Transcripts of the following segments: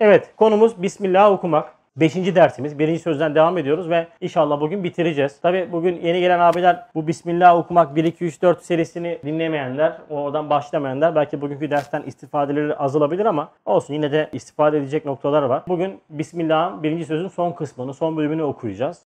Evet konumuz Bismillah okumak. Beşinci dersimiz. Birinci sözden devam ediyoruz ve inşallah bugün bitireceğiz. Tabi bugün yeni gelen abiler bu Bismillah okumak 1-2-3-4 serisini dinlemeyenler, oradan başlamayanlar belki bugünkü dersten istifadeleri azalabilir ama olsun yine de istifade edecek noktalar var. Bugün Bismillah'ın birinci sözün son kısmını, son bölümünü okuyacağız.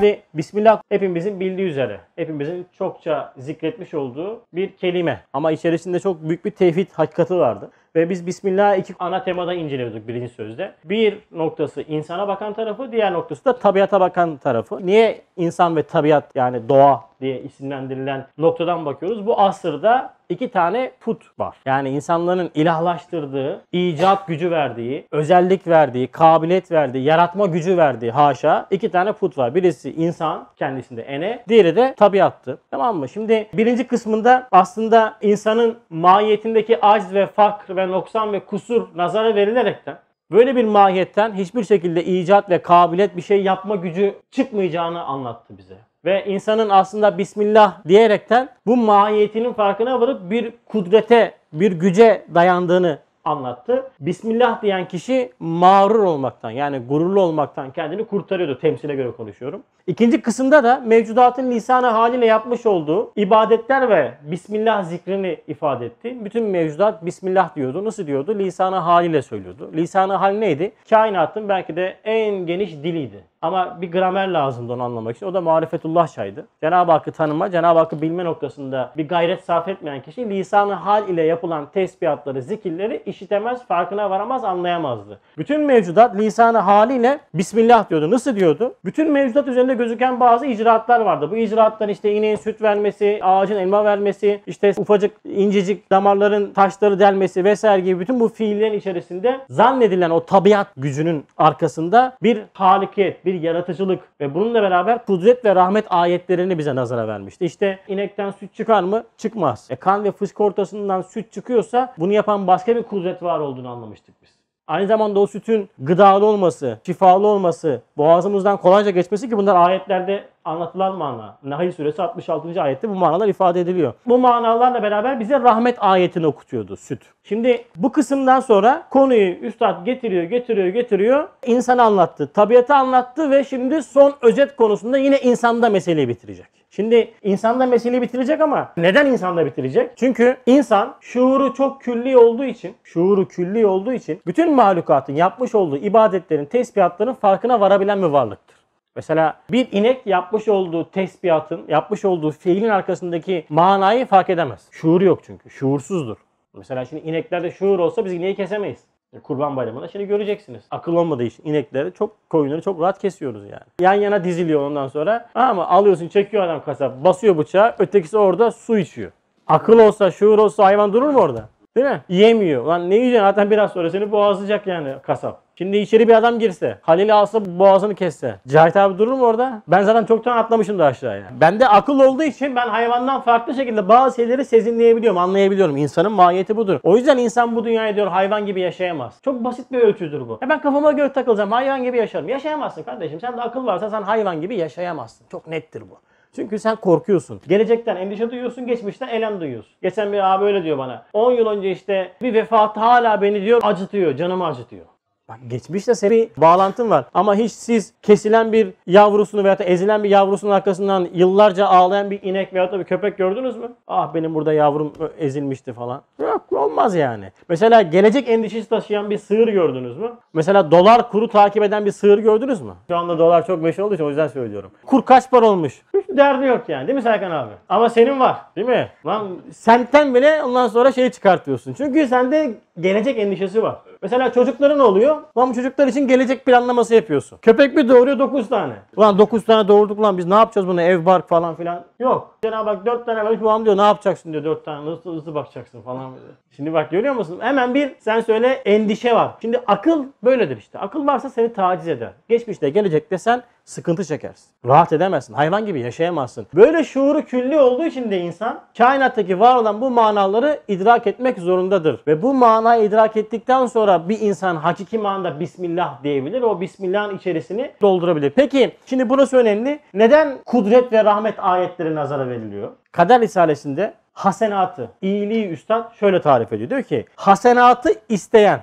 Şimdi Bismillah hepimizin bildiği üzere, hepimizin çokça zikretmiş olduğu bir kelime. Ama içerisinde çok büyük bir tevhid hakikati vardı. Ve biz Bismillah iki ana temada inceliyorduk birinci sözde. Bir noktası insana bakan tarafı, diğer noktası da tabiata bakan tarafı. Niye insan ve tabiat yani doğa diye isimlendirilen noktadan bakıyoruz. Bu asırda iki tane put var. Yani insanların ilahlaştırdığı, icat gücü verdiği, özellik verdiği, kabiliyet verdiği, yaratma gücü verdiği haşa iki tane put var. Birisi insan kendisinde ene, diğeri de tabiattı. Tamam mı? Şimdi birinci kısmında aslında insanın mahiyetindeki acz ve fakr ve ve noksan ve kusur nazara verilerekten böyle bir mahiyetten hiçbir şekilde icat ve kabiliyet bir şey yapma gücü çıkmayacağını anlattı bize. Ve insanın aslında Bismillah diyerekten bu mahiyetinin farkına varıp bir kudrete, bir güce dayandığını anlattı. Bismillah diyen kişi mağrur olmaktan yani gururlu olmaktan kendini kurtarıyordu. Temsile göre konuşuyorum. İkinci kısımda da mevcudatın lisanı haliyle yapmış olduğu ibadetler ve Bismillah zikrini ifade etti. Bütün mevcudat Bismillah diyordu. Nasıl diyordu? Lisanı haliyle söylüyordu. Lisanı hal neydi? Kainatın belki de en geniş diliydi. Ama bir gramer lazımdı onu anlamak için. O da marifetullah çaydı. Cenab-ı Hakk'ı tanıma, Cenab-ı Hakk'ı bilme noktasında bir gayret sarf etmeyen kişi lisanı hal ile yapılan tesbihatları, zikirleri işitemez, farkına varamaz, anlayamazdı. Bütün mevcudat lisanı haliyle Bismillah diyordu. Nasıl diyordu? Bütün mevcudat üzerinde gözüken bazı icraatlar vardı. Bu icraattan işte ineğin süt vermesi, ağacın elma vermesi, işte ufacık incecik damarların taşları delmesi vesaire gibi bütün bu fiillerin içerisinde zannedilen o tabiat gücünün arkasında bir halikiyet, bir bir yaratıcılık ve bununla beraber kudret ve rahmet ayetlerini bize nazara vermişti. İşte inekten süt çıkar mı? Çıkmaz. E kan ve ortasından süt çıkıyorsa bunu yapan başka bir kudret var olduğunu anlamıştık biz. Aynı zamanda o sütün gıdalı olması, şifalı olması, boğazımızdan kolayca geçmesi ki bunlar ayetlerde anlatılan mana. Nahil suresi 66. ayette bu manalar ifade ediliyor. Bu manalarla beraber bize rahmet ayetini okutuyordu süt. Şimdi bu kısımdan sonra konuyu üstad getiriyor, getiriyor, getiriyor. İnsanı anlattı, tabiatı anlattı ve şimdi son özet konusunda yine insanda meseleyi bitirecek. Şimdi insan da meseleyi bitirecek ama neden insanda bitirecek? Çünkü insan şuuru çok külli olduğu için, şuuru külli olduğu için bütün mahlukatın yapmış olduğu ibadetlerin, tesbihatların farkına varabilen bir varlıktır. Mesela bir inek yapmış olduğu tesbihatın, yapmış olduğu fiilin arkasındaki manayı fark edemez. Şuuru yok çünkü. Şuursuzdur. Mesela şimdi ineklerde şuur olsa biz ineği kesemeyiz. E, Kurban Bayramı'nda şimdi göreceksiniz. Akıl olmadığı için inekleri çok koyunları çok rahat kesiyoruz yani. Yan yana diziliyor ondan sonra. Ama alıyorsun çekiyor adam kasap basıyor bıçağı ötekisi orada su içiyor. Akıl olsa şuur olsa hayvan durur mu orada? Değil mi? Yemiyor. Lan ne yiyeceksin? Zaten biraz sonra seni boğazlayacak yani kasap. Şimdi içeri bir adam girse, Halil alsa, boğazını kesse. Cahit abi durur mu orada? Ben zaten çoktan atlamışım da aşağıya. Bende akıl olduğu için ben hayvandan farklı şekilde bazı şeyleri sezinleyebiliyorum, anlayabiliyorum. İnsanın mahiyeti budur. O yüzden insan bu dünyayı diyor hayvan gibi yaşayamaz. Çok basit bir ölçüdür bu. Ya e ben kafama göre takılacağım, hayvan gibi yaşarım. Yaşayamazsın kardeşim. Sen de akıl varsa sen hayvan gibi yaşayamazsın. Çok nettir bu. Çünkü sen korkuyorsun. Gelecekten endişe duyuyorsun, geçmişten elem duyuyorsun. Geçen bir abi öyle diyor bana. 10 yıl önce işte bir vefat hala beni diyor acıtıyor, canımı acıtıyor. Bak geçmişle senin bağlantın var. Ama hiç siz kesilen bir yavrusunu veya da ezilen bir yavrusunun arkasından yıllarca ağlayan bir inek veya da bir köpek gördünüz mü? Ah benim burada yavrum ezilmişti falan. Yok olmaz yani. Mesela gelecek endişesi taşıyan bir sığır gördünüz mü? Mesela dolar kuru takip eden bir sığır gördünüz mü? Şu anda dolar çok meşhur olduğu için o yüzden söylüyorum. Kur kaç para olmuş? Hiç derdi yok yani değil mi Serkan abi? Ama senin var değil mi? Lan senden bile ondan sonra şey çıkartıyorsun. Çünkü sende gelecek endişesi var. Mesela çocukların oluyor. Lan bu çocuklar için gelecek planlaması yapıyorsun. Köpek bir doğuruyor 9 tane. Ulan 9 tane doğurduk lan biz ne yapacağız bunu ev bark falan filan. Yok. Cenab-ı Hak 4 tane vermiş babam diyor ne yapacaksın diyor 4 tane nasıl hızlı bakacaksın falan diyor. Şimdi bak görüyor musun? Hemen bir sen söyle endişe var. Şimdi akıl böyledir işte. Akıl varsa seni taciz eder. Geçmişte gelecekte sen sıkıntı çekersin. Rahat edemezsin. Hayvan gibi yaşayamazsın. Böyle şuuru külli olduğu için de insan kainattaki var olan bu manaları idrak etmek zorundadır. Ve bu manayı idrak ettikten sonra bir insan hakiki manada Bismillah diyebilir. O Bismillah'ın içerisini doldurabilir. Peki şimdi burası önemli. Neden kudret ve rahmet ayetleri nazara veriliyor? Kader Risalesi'nde hasenatı, iyiliği üstad şöyle tarif ediyor. Diyor ki hasenatı isteyen,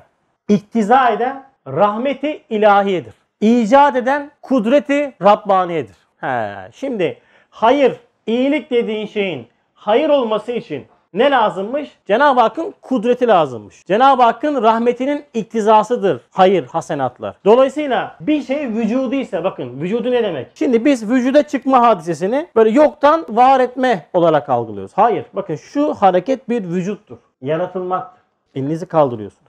iktiza eden rahmeti ilahiyedir icat eden kudreti Rabbaniyedir. He, şimdi hayır, iyilik dediğin şeyin hayır olması için ne lazımmış? Cenab-ı Hakk'ın kudreti lazımmış. Cenab-ı Hakk'ın rahmetinin iktizasıdır hayır hasenatlar. Dolayısıyla bir şey vücudu ise bakın vücudu ne demek? Şimdi biz vücuda çıkma hadisesini böyle yoktan var etme olarak algılıyoruz. Hayır bakın şu hareket bir vücuttur. Yaratılmaktır. Elinizi kaldırıyorsunuz.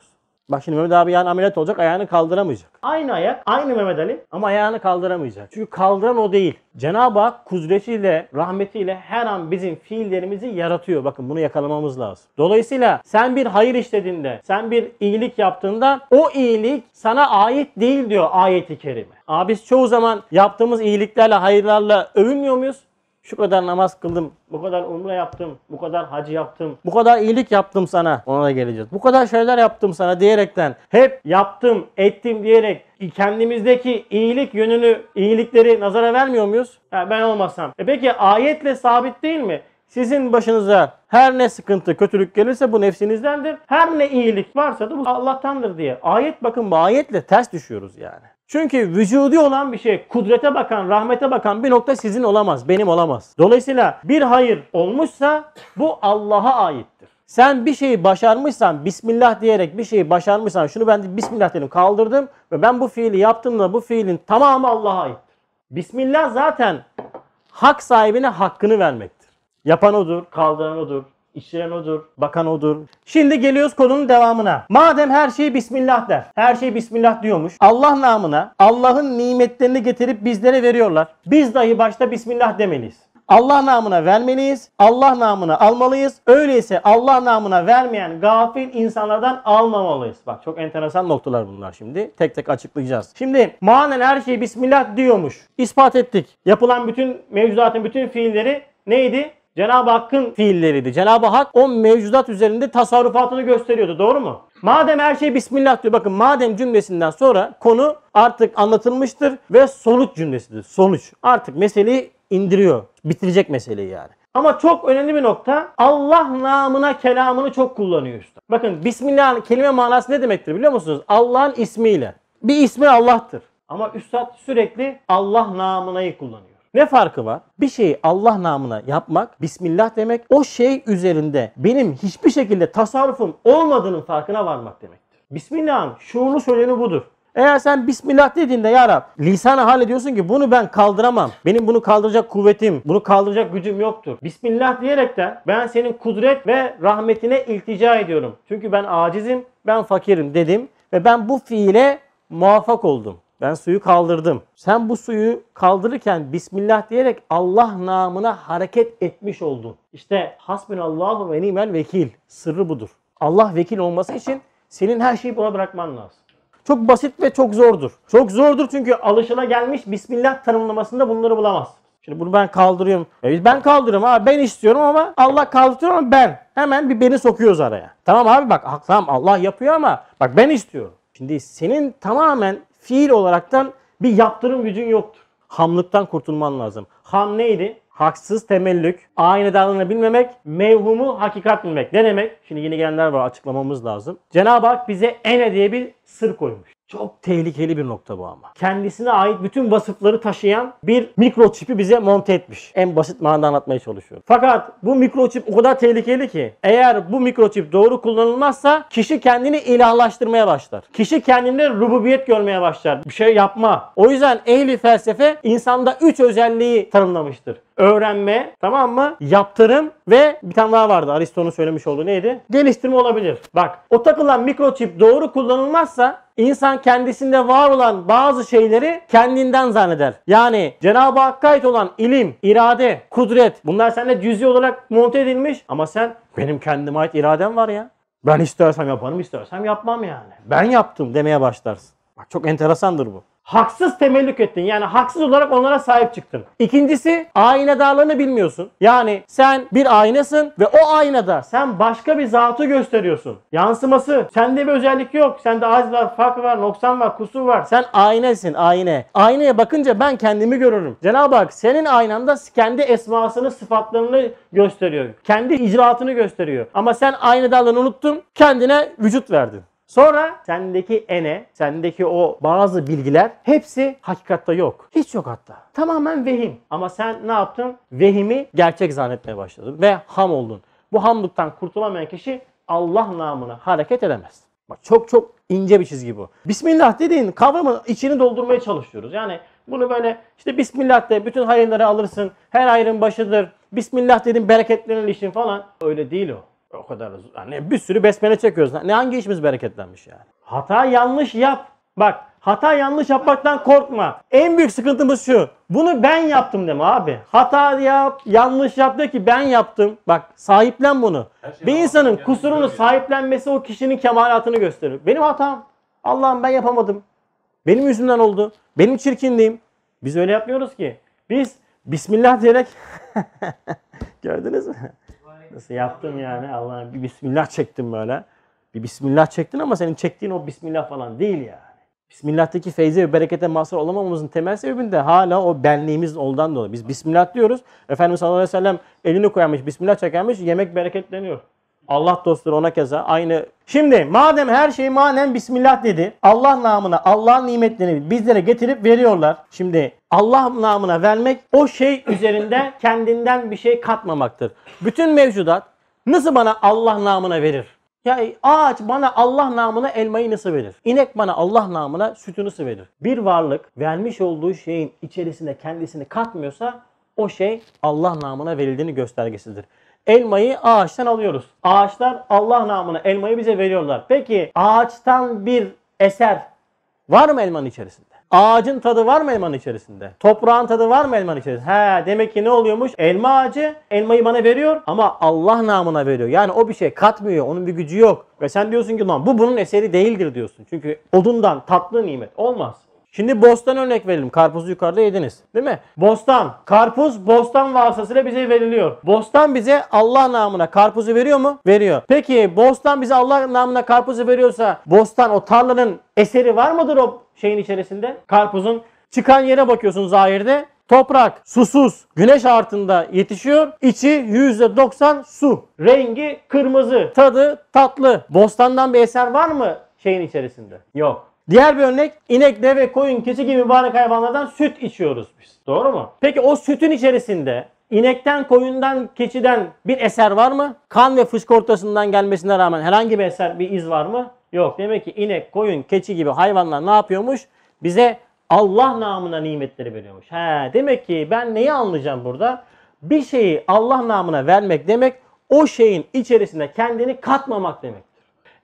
Bak şimdi Mehmet abi yani ameliyat olacak ayağını kaldıramayacak. Aynı ayak, aynı Mehmet Ali ama ayağını kaldıramayacak. Çünkü kaldıran o değil. Cenab-ı Hak kudretiyle, rahmetiyle her an bizim fiillerimizi yaratıyor. Bakın bunu yakalamamız lazım. Dolayısıyla sen bir hayır işlediğinde, sen bir iyilik yaptığında o iyilik sana ait değil diyor ayeti kerime. Abi biz çoğu zaman yaptığımız iyiliklerle, hayırlarla övünmüyor muyuz? şu kadar namaz kıldım, bu kadar umre yaptım, bu kadar hacı yaptım, bu kadar iyilik yaptım sana. Ona da geleceğiz. Bu kadar şeyler yaptım sana diyerekten hep yaptım, ettim diyerek kendimizdeki iyilik yönünü, iyilikleri nazara vermiyor muyuz? Ya ben olmasam. E peki ayetle sabit değil mi? Sizin başınıza her ne sıkıntı, kötülük gelirse bu nefsinizdendir. Her ne iyilik varsa da bu Allah'tandır diye. Ayet bakın bu ayetle ters düşüyoruz yani. Çünkü vücudi olan bir şey, kudrete bakan, rahmete bakan bir nokta sizin olamaz, benim olamaz. Dolayısıyla bir hayır olmuşsa bu Allah'a aittir. Sen bir şeyi başarmışsan, Bismillah diyerek bir şeyi başarmışsan, şunu ben de Bismillah dedim kaldırdım ve ben bu fiili yaptığımda bu fiilin tamamı Allah'a aittir. Bismillah zaten hak sahibine hakkını vermek. Yapan odur, kaldıran odur, işleyen odur, bakan odur. Şimdi geliyoruz konunun devamına. Madem her şey Bismillah der. Her şey Bismillah diyormuş. Allah namına Allah'ın nimetlerini getirip bizlere veriyorlar. Biz dahi başta Bismillah demeliyiz. Allah namına vermeliyiz. Allah namına almalıyız. Öyleyse Allah namına vermeyen gafil insanlardan almamalıyız. Bak çok enteresan noktalar bunlar şimdi. Tek tek açıklayacağız. Şimdi manen her şey Bismillah diyormuş. İspat ettik. Yapılan bütün mevcudatın bütün fiilleri neydi? Cenab-ı Hakk'ın fiilleriydi. Cenab-ı Hak o mevcudat üzerinde tasarrufatını gösteriyordu. Doğru mu? Madem her şey Bismillah diyor. Bakın madem cümlesinden sonra konu artık anlatılmıştır ve sonuç cümlesidir. Sonuç. Artık meseleyi indiriyor. Bitirecek meseleyi yani. Ama çok önemli bir nokta Allah namına kelamını çok kullanıyor usta. Bakın Bismillah kelime manası ne demektir biliyor musunuz? Allah'ın ismiyle. Bir ismi Allah'tır. Ama üstad sürekli Allah namınayı kullanıyor. Ne farkı var? Bir şeyi Allah namına yapmak, Bismillah demek o şey üzerinde benim hiçbir şekilde tasarrufum olmadığının farkına varmak demektir. Bismillah'ın şuurlu söyleni budur. Eğer sen Bismillah dediğinde ya Rab lisanı hal ediyorsun ki bunu ben kaldıramam. Benim bunu kaldıracak kuvvetim, bunu kaldıracak gücüm yoktur. Bismillah diyerek de ben senin kudret ve rahmetine iltica ediyorum. Çünkü ben acizim, ben fakirim dedim ve ben bu fiile muvaffak oldum. Ben suyu kaldırdım. Sen bu suyu kaldırırken Bismillah diyerek Allah namına hareket etmiş oldun. İşte hasbinallahu ve nimel vekil. Sırrı budur. Allah vekil olması için senin her şeyi buna bırakman lazım. Çok basit ve çok zordur. Çok zordur çünkü alışına gelmiş Bismillah tanımlamasında bunları bulamaz. Şimdi bunu ben kaldırıyorum. E ben kaldırıyorum abi ben istiyorum ama Allah kaldırıyor ama ben. Hemen bir beni sokuyoruz araya. Tamam abi bak tamam Allah yapıyor ama bak ben istiyorum. Şimdi senin tamamen fiil olaraktan bir yaptırım gücün yoktur. Hamlıktan kurtulman lazım. Ham neydi? Haksız temellük, aynı davranabilmemek, mevhumu hakikat bilmek. Ne demek? Şimdi yeni gelenler var açıklamamız lazım. Cenab-ı Hak bize ene diye bir sır koymuş. Çok tehlikeli bir nokta bu ama. Kendisine ait bütün vasıfları taşıyan bir mikroçipi bize monte etmiş. En basit manada anlatmaya çalışıyorum. Fakat bu mikroçip o kadar tehlikeli ki eğer bu mikroçip doğru kullanılmazsa kişi kendini ilahlaştırmaya başlar. Kişi kendinde rububiyet görmeye başlar. Bir şey yapma. O yüzden ehli felsefe insanda üç özelliği tanımlamıştır öğrenme tamam mı? Yaptırım ve bir tane daha vardı Aristo'nun söylemiş olduğu neydi? Geliştirme olabilir. Bak o takılan mikroçip doğru kullanılmazsa İnsan kendisinde var olan bazı şeyleri kendinden zanneder. Yani Cenab-ı Hakk'a ait olan ilim, irade, kudret bunlar sende cüzi olarak monte edilmiş ama sen benim kendime ait iradem var ya. Ben istersem yaparım, istersem yapmam yani. Ben yaptım demeye başlarsın. Bak çok enteresandır bu haksız temellük ettin. Yani haksız olarak onlara sahip çıktın. İkincisi ayna aynadarlığını bilmiyorsun. Yani sen bir aynasın ve o aynada sen başka bir zatı gösteriyorsun. Yansıması. Sende bir özellik yok. Sende az var, fark var, noksan var, kusur var. Sen aynesin, ayna Aynaya bakınca ben kendimi görürüm. Cenab-ı Hak senin aynanda kendi esmasını, sıfatlarını gösteriyor. Kendi icraatını gösteriyor. Ama sen aynadarlığını unuttun, kendine vücut verdin. Sonra sendeki ene, sendeki o bazı bilgiler hepsi hakikatta yok. Hiç yok hatta. Tamamen vehim. Ama sen ne yaptın? Vehimi gerçek zannetmeye başladın ve ham oldun. Bu hamlıktan kurtulamayan kişi Allah namına hareket edemez. Bak çok çok ince bir çizgi bu. Bismillah dediğin kavramı içini doldurmaya çalışıyoruz. Yani bunu böyle işte Bismillah de bütün hayırları alırsın. Her hayrın başıdır. Bismillah dedin bereketlenir işin falan. Öyle değil o. O kadar yani bir sürü besmele çekiyoruz. Ne hangi işimiz bereketlenmiş yani? Hata yanlış yap. Bak hata yanlış yapmaktan korkma. En büyük sıkıntımız şu. Bunu ben yaptım deme abi. Hata yap, yanlış yap de ki ben yaptım. Bak sahiplen bunu. Şey bir insanın kusurunu sahiplenmesi o kişinin kemalatını gösterir. Benim hatam. Allah'ım ben yapamadım. Benim yüzümden oldu. Benim çirkinliğim. Biz öyle yapmıyoruz ki. Biz Bismillah diyerek gördünüz mü? Nasıl yaptım yani Allah'ım bir bismillah çektim böyle. Bir bismillah çektin ama senin çektiğin o bismillah falan değil yani. Bismillah'taki feyze ve berekete mazhar olamamamızın temel sebebinde hala o benliğimiz oldan dolayı. Biz Bismillah diyoruz. Efendimiz sallallahu aleyhi ve sellem elini koyamış Bismillah çekermiş, yemek bereketleniyor. Allah dostları ona keza aynı. Şimdi madem her şey manen Bismillah dedi. Allah namına Allah'ın nimetlerini bizlere getirip veriyorlar. Şimdi Allah namına vermek o şey üzerinde kendinden bir şey katmamaktır. Bütün mevcudat nasıl bana Allah namına verir? Ya ağaç bana Allah namına elmayı nasıl verir? İnek bana Allah namına sütü nasıl verir? Bir varlık vermiş olduğu şeyin içerisinde kendisini katmıyorsa o şey Allah namına verildiğini göstergesidir elmayı ağaçtan alıyoruz. Ağaçlar Allah namına elmayı bize veriyorlar. Peki ağaçtan bir eser var mı elmanın içerisinde? Ağacın tadı var mı elmanın içerisinde? Toprağın tadı var mı elmanın içerisinde? He demek ki ne oluyormuş? Elma ağacı elmayı bana veriyor ama Allah namına veriyor. Yani o bir şey katmıyor. Onun bir gücü yok. Ve sen diyorsun ki lan bu bunun eseri değildir diyorsun. Çünkü odundan tatlı nimet olmaz. Şimdi bostan örnek verelim. Karpuzu yukarıda yediniz. Değil mi? Bostan. Karpuz bostan vasıtasıyla bize veriliyor. Bostan bize Allah namına karpuzu veriyor mu? Veriyor. Peki bostan bize Allah namına karpuzu veriyorsa bostan o tarlanın eseri var mıdır o şeyin içerisinde? Karpuzun çıkan yere bakıyorsunuz zahirde. Toprak susuz güneş altında yetişiyor. İçi %90 su. Rengi kırmızı. Tadı tatlı. Bostandan bir eser var mı şeyin içerisinde? Yok. Diğer bir örnek inek, deve, koyun, keçi gibi mübarek hayvanlardan süt içiyoruz biz. Doğru mu? Peki o sütün içerisinde inekten, koyundan, keçiden bir eser var mı? Kan ve fışkırtasından gelmesine rağmen herhangi bir eser, bir iz var mı? Yok. Demek ki inek, koyun, keçi gibi hayvanlar ne yapıyormuş? Bize Allah namına nimetleri veriyormuş. He, demek ki ben neyi anlayacağım burada? Bir şeyi Allah namına vermek demek o şeyin içerisine kendini katmamak demektir.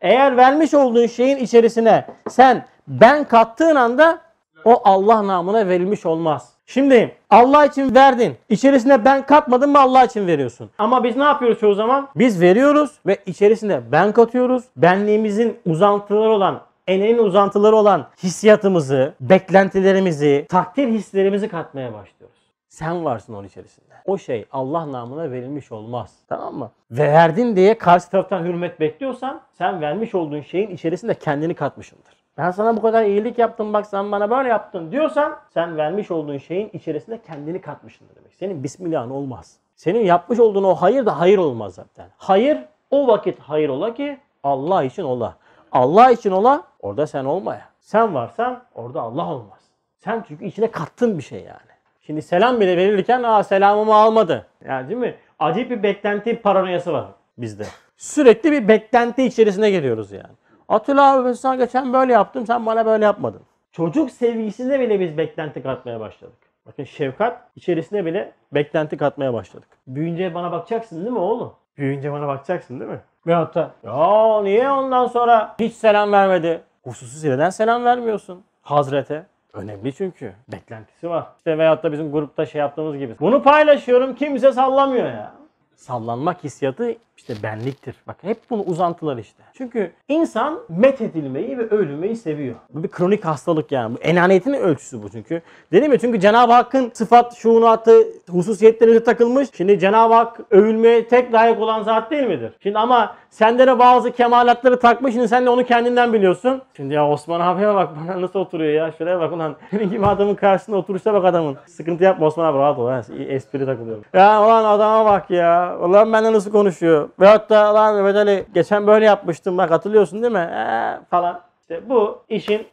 Eğer vermiş olduğun şeyin içerisine sen ben kattığın anda o Allah namına verilmiş olmaz. Şimdi Allah için verdin. İçerisinde ben katmadım mı Allah için veriyorsun. Ama biz ne yapıyoruz o zaman? Biz veriyoruz ve içerisinde ben katıyoruz. Benliğimizin uzantıları olan eneğin uzantıları olan hissiyatımızı, beklentilerimizi, takdir hislerimizi katmaya başlıyoruz. Sen varsın onun içerisinde. O şey Allah namına verilmiş olmaz. Tamam mı? Ve verdin diye karşı taraftan hürmet bekliyorsan sen vermiş olduğun şeyin içerisinde kendini katmışındır. Ben sana bu kadar iyilik yaptım bak sen bana böyle yaptın diyorsan sen vermiş olduğun şeyin içerisinde kendini katmışsın demek. Senin bismillahın olmaz. Senin yapmış olduğun o hayır da hayır olmaz zaten. Hayır o vakit hayır ola ki Allah için ola. Allah için ola orada sen olmaya. Sen varsan orada Allah olmaz. Sen çünkü içine kattın bir şey yani. Şimdi selam bile verirken aa selamımı almadı. Yani değil mi? Acayip bir beklenti paranoyası var bizde. Sürekli bir beklenti içerisine geliyoruz yani. Atilla abi ben sana geçen böyle yaptım sen bana böyle yapmadın. Çocuk sevgisinde bile biz beklenti katmaya başladık. Bakın şefkat içerisine bile beklenti katmaya başladık. Büyünce bana bakacaksın değil mi oğlum? Büyünce bana bakacaksın değil mi? Veyahut da ya niye ondan sonra hiç selam vermedi? Hususu neden selam vermiyorsun Hazrete? Önemli çünkü. Beklentisi var. İşte veyahut da bizim grupta şey yaptığımız gibi. Bunu paylaşıyorum kimse sallamıyor ya. Sallanmak hissiyatı işte benliktir. Bak hep bunu uzantılar işte. Çünkü insan met edilmeyi ve ölmeyi seviyor. Bu bir kronik hastalık yani. Bu enaniyetin ölçüsü bu çünkü. Dedim ya çünkü Cenab-ı Hakk'ın sıfat, şuunatı, hususiyetlerine takılmış. Şimdi Cenab-ı Hak övülmeye tek layık olan zat değil midir? Şimdi ama sende de bazı kemalatları takmış. Şimdi sen de onu kendinden biliyorsun. Şimdi ya Osman abiye bak bana nasıl oturuyor ya. Şuraya bak ulan. Senin gibi adamın karşısında oturuşta bak adamın. Sıkıntı yapma Osman abi rahat ol. Ha. Espri takılıyor. Ya ulan adama bak ya. Ulan benden nasıl konuşuyor yapıyor. Ve hatta lan Mehmet Ali hani geçen böyle yapmıştım bak hatırlıyorsun değil mi? Ee, falan. İşte bu işin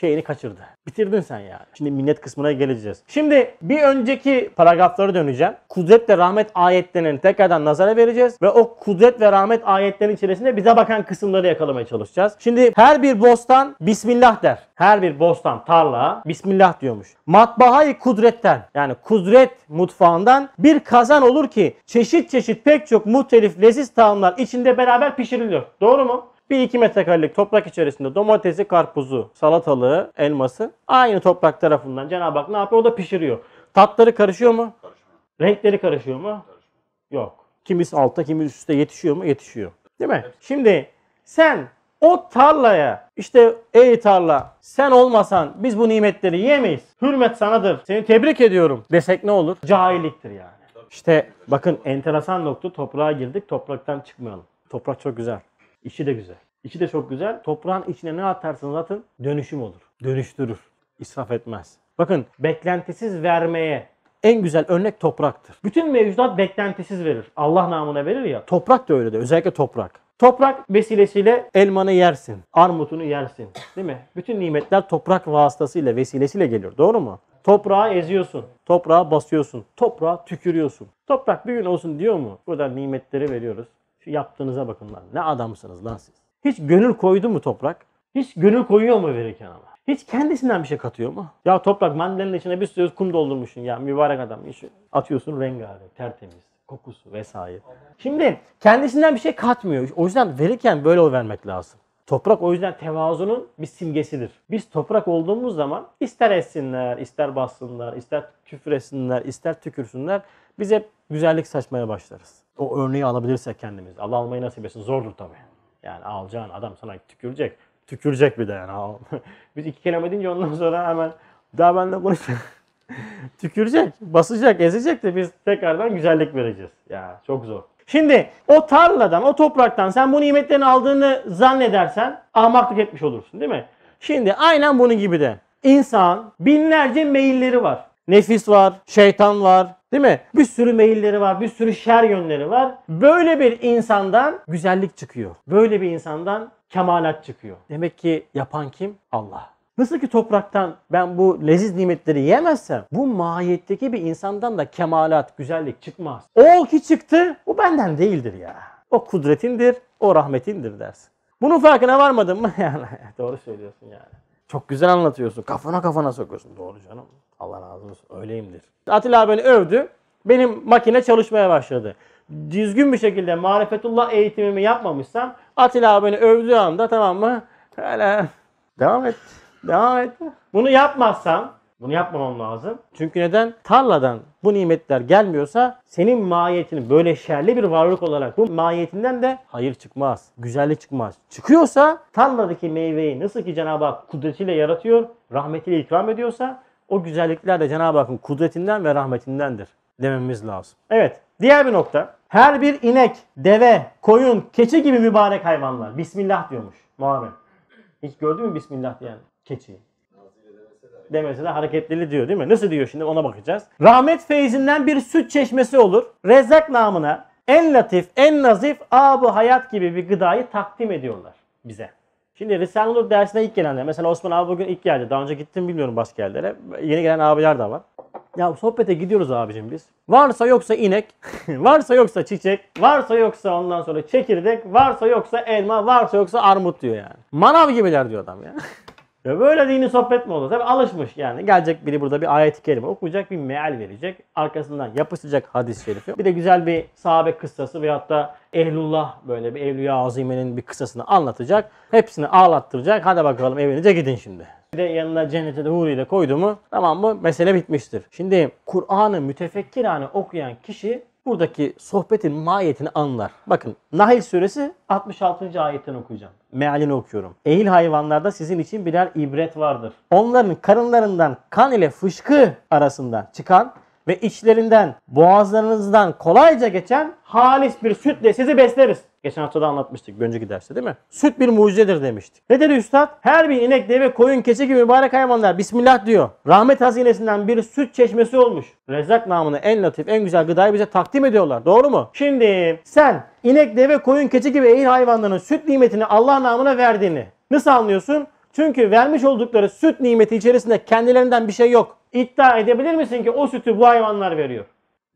şeyini kaçırdı. Bitirdin sen yani. Şimdi minnet kısmına geleceğiz. Şimdi bir önceki paragraflara döneceğim. Kudret ve rahmet ayetlerini tekrardan nazara vereceğiz ve o kudret ve rahmet ayetlerinin içerisinde bize bakan kısımları yakalamaya çalışacağız. Şimdi her bir bostan Bismillah der. Her bir bostan tarla Bismillah diyormuş. Matbahayı kudretten yani kudret mutfağından bir kazan olur ki çeşit çeşit pek çok muhtelif leziz tahamlar içinde beraber pişiriliyor. Doğru mu? Bir iki metrekarelik toprak içerisinde domatesi, karpuzu, salatalığı, elması aynı toprak tarafından Cenab-ı Hak ne yapıyor? O da pişiriyor. Tatları karışıyor mu? Karışmıyor. Renkleri karışıyor mu? Karışmıyor. Yok. Kimisi altta, kimisi üstte yetişiyor mu? Yetişiyor. Değil mi? Evet. Şimdi sen o tarlaya işte ey tarla sen olmasan biz bu nimetleri yemeyiz. Hürmet sanadır. Seni tebrik ediyorum desek ne olur? Cahilliktir yani. İşte bakın enteresan nokta toprağa girdik topraktan çıkmayalım. Toprak çok güzel. İşi de güzel. İşi de çok güzel. Toprağın içine ne atarsanız atın dönüşüm olur. Dönüştürür. İsraf etmez. Bakın beklentisiz vermeye en güzel örnek topraktır. Bütün mevcudat beklentisiz verir. Allah namına verir ya. Toprak da öyle de özellikle toprak. Toprak vesilesiyle elmanı yersin, armutunu yersin. Değil mi? Bütün nimetler toprak vasıtasıyla, vesilesiyle gelir. Doğru mu? Toprağı eziyorsun, toprağa basıyorsun, toprağa tükürüyorsun. Toprak bir gün olsun diyor mu? Buradan nimetleri veriyoruz. Şu yaptığınıza bakın lan. Ne adamsınız lan siz. Hiç gönül koydu mu toprak? Hiç gönül koyuyor mu verirken ama? Hiç kendisinden bir şey katıyor mu? Ya toprak mandalinin içine bir sürü kum doldurmuşsun ya mübarek adam. Atıyorsun rengarenk, tertemiz, kokusu vesaire. Şimdi kendisinden bir şey katmıyor. O yüzden verirken böyle vermek lazım. Toprak o yüzden tevazunun bir simgesidir. Biz toprak olduğumuz zaman ister etsinler, ister bassınlar, ister küfür etsinler, ister tükürsünler biz hep güzellik saçmaya başlarız o örneği alabilirsek kendimiz. Allah almayı nasip etsin. Zordur tabii. Yani alacağın adam sana tükürecek. Tükürecek bir de yani. Biz iki kelime deyince ondan sonra hemen daha benimle konuşacak. tükürecek, basacak, ezecek de biz tekrardan güzellik vereceğiz. Ya çok zor. Şimdi o tarladan, o topraktan sen bu nimetlerini aldığını zannedersen ahmaklık etmiş olursun değil mi? Şimdi aynen bunun gibi de insan binlerce meyilleri var. Nefis var, şeytan var, Değil mi? Bir sürü mailleri var, bir sürü şer yönleri var. Böyle bir insandan güzellik çıkıyor. Böyle bir insandan kemalat çıkıyor. Demek ki yapan kim? Allah. Nasıl ki topraktan ben bu leziz nimetleri yemezsem bu mahiyetteki bir insandan da kemalat, güzellik çıkmaz. O ki çıktı bu benden değildir ya. O kudretindir, o rahmetindir dersin. Bunun farkına varmadın mı? Yani doğru söylüyorsun yani. Çok güzel anlatıyorsun. Kafana kafana sokuyorsun. Doğru canım. Allah razı olsun. Öyleyimdir. Atilla beni övdü. Benim makine çalışmaya başladı. Düzgün bir şekilde marifetullah eğitimimi yapmamışsam Atilla beni övdüğü anda tamam mı? Hele devam et. Devam et. Bunu yapmazsam bunu yapmamam lazım. Çünkü neden? Tarladan bu nimetler gelmiyorsa senin mahiyetin böyle şerli bir varlık olarak bu mahiyetinden de hayır çıkmaz. Güzellik çıkmaz. Çıkıyorsa tarladaki meyveyi nasıl ki Cenab-ı Hak kudretiyle yaratıyor, rahmetiyle ikram ediyorsa o güzellikler de Cenab-ı Hakk'ın kudretinden ve rahmetindendir dememiz lazım. Evet diğer bir nokta. Her bir inek, deve, koyun, keçi gibi mübarek hayvanlar. Bismillah diyormuş Muharrem. Hiç gördün mü Bismillah diyen keçiyi? demesi de hareketleri diyor değil mi? Nasıl diyor şimdi ona bakacağız. Rahmet feyzinden bir süt çeşmesi olur. Rezzak namına en latif, en nazif abu hayat gibi bir gıdayı takdim ediyorlar bize. Şimdi Risale Nur dersine ilk gelenler. Mesela Osman abi bugün ilk geldi. Daha önce gittim bilmiyorum başka yerlere. Yeni gelen abiler de var. Ya sohbete gidiyoruz abicim biz. Varsa yoksa inek, varsa yoksa çiçek, varsa yoksa ondan sonra çekirdek, varsa yoksa elma, varsa yoksa armut diyor yani. Manav gibiler diyor adam ya. Ve böyle dini sohbet mi olur? Tabi alışmış yani. Gelecek biri burada bir ayet-i kerime okuyacak, bir meal verecek. Arkasından yapışacak hadis-i şerifi. Bir de güzel bir sahabe kıssası veyahut da Ehlullah böyle bir Evliya Azime'nin bir kıssasını anlatacak. Hepsini ağlattıracak. Hadi bakalım evinize gidin şimdi. Bir de yanına cennete de huriyle koydu mu tamam mı mesele bitmiştir. Şimdi Kur'an'ı mütefekkirane okuyan kişi buradaki sohbetin mahiyetini anlar. Bakın Nahil suresi 66. ayetten okuyacağım. Mealini okuyorum. Ehil hayvanlarda sizin için birer ibret vardır. Onların karınlarından kan ile fışkı arasından çıkan ve içlerinden boğazlarınızdan kolayca geçen halis bir sütle sizi besleriz. Geçen hafta da anlatmıştık bir önceki derste değil mi? Süt bir mucizedir demiştik. Ne dedi üstad? Her bir inek, deve, koyun, keçi gibi mübarek hayvanlar Bismillah diyor. Rahmet hazinesinden bir süt çeşmesi olmuş. Rezzak namını en latif, en güzel gıdayı bize takdim ediyorlar. Doğru mu? Şimdi sen inek, deve, koyun, keçi gibi ehil hayvanların süt nimetini Allah namına verdiğini nasıl anlıyorsun? Çünkü vermiş oldukları süt nimeti içerisinde kendilerinden bir şey yok. İddia edebilir misin ki o sütü bu hayvanlar veriyor?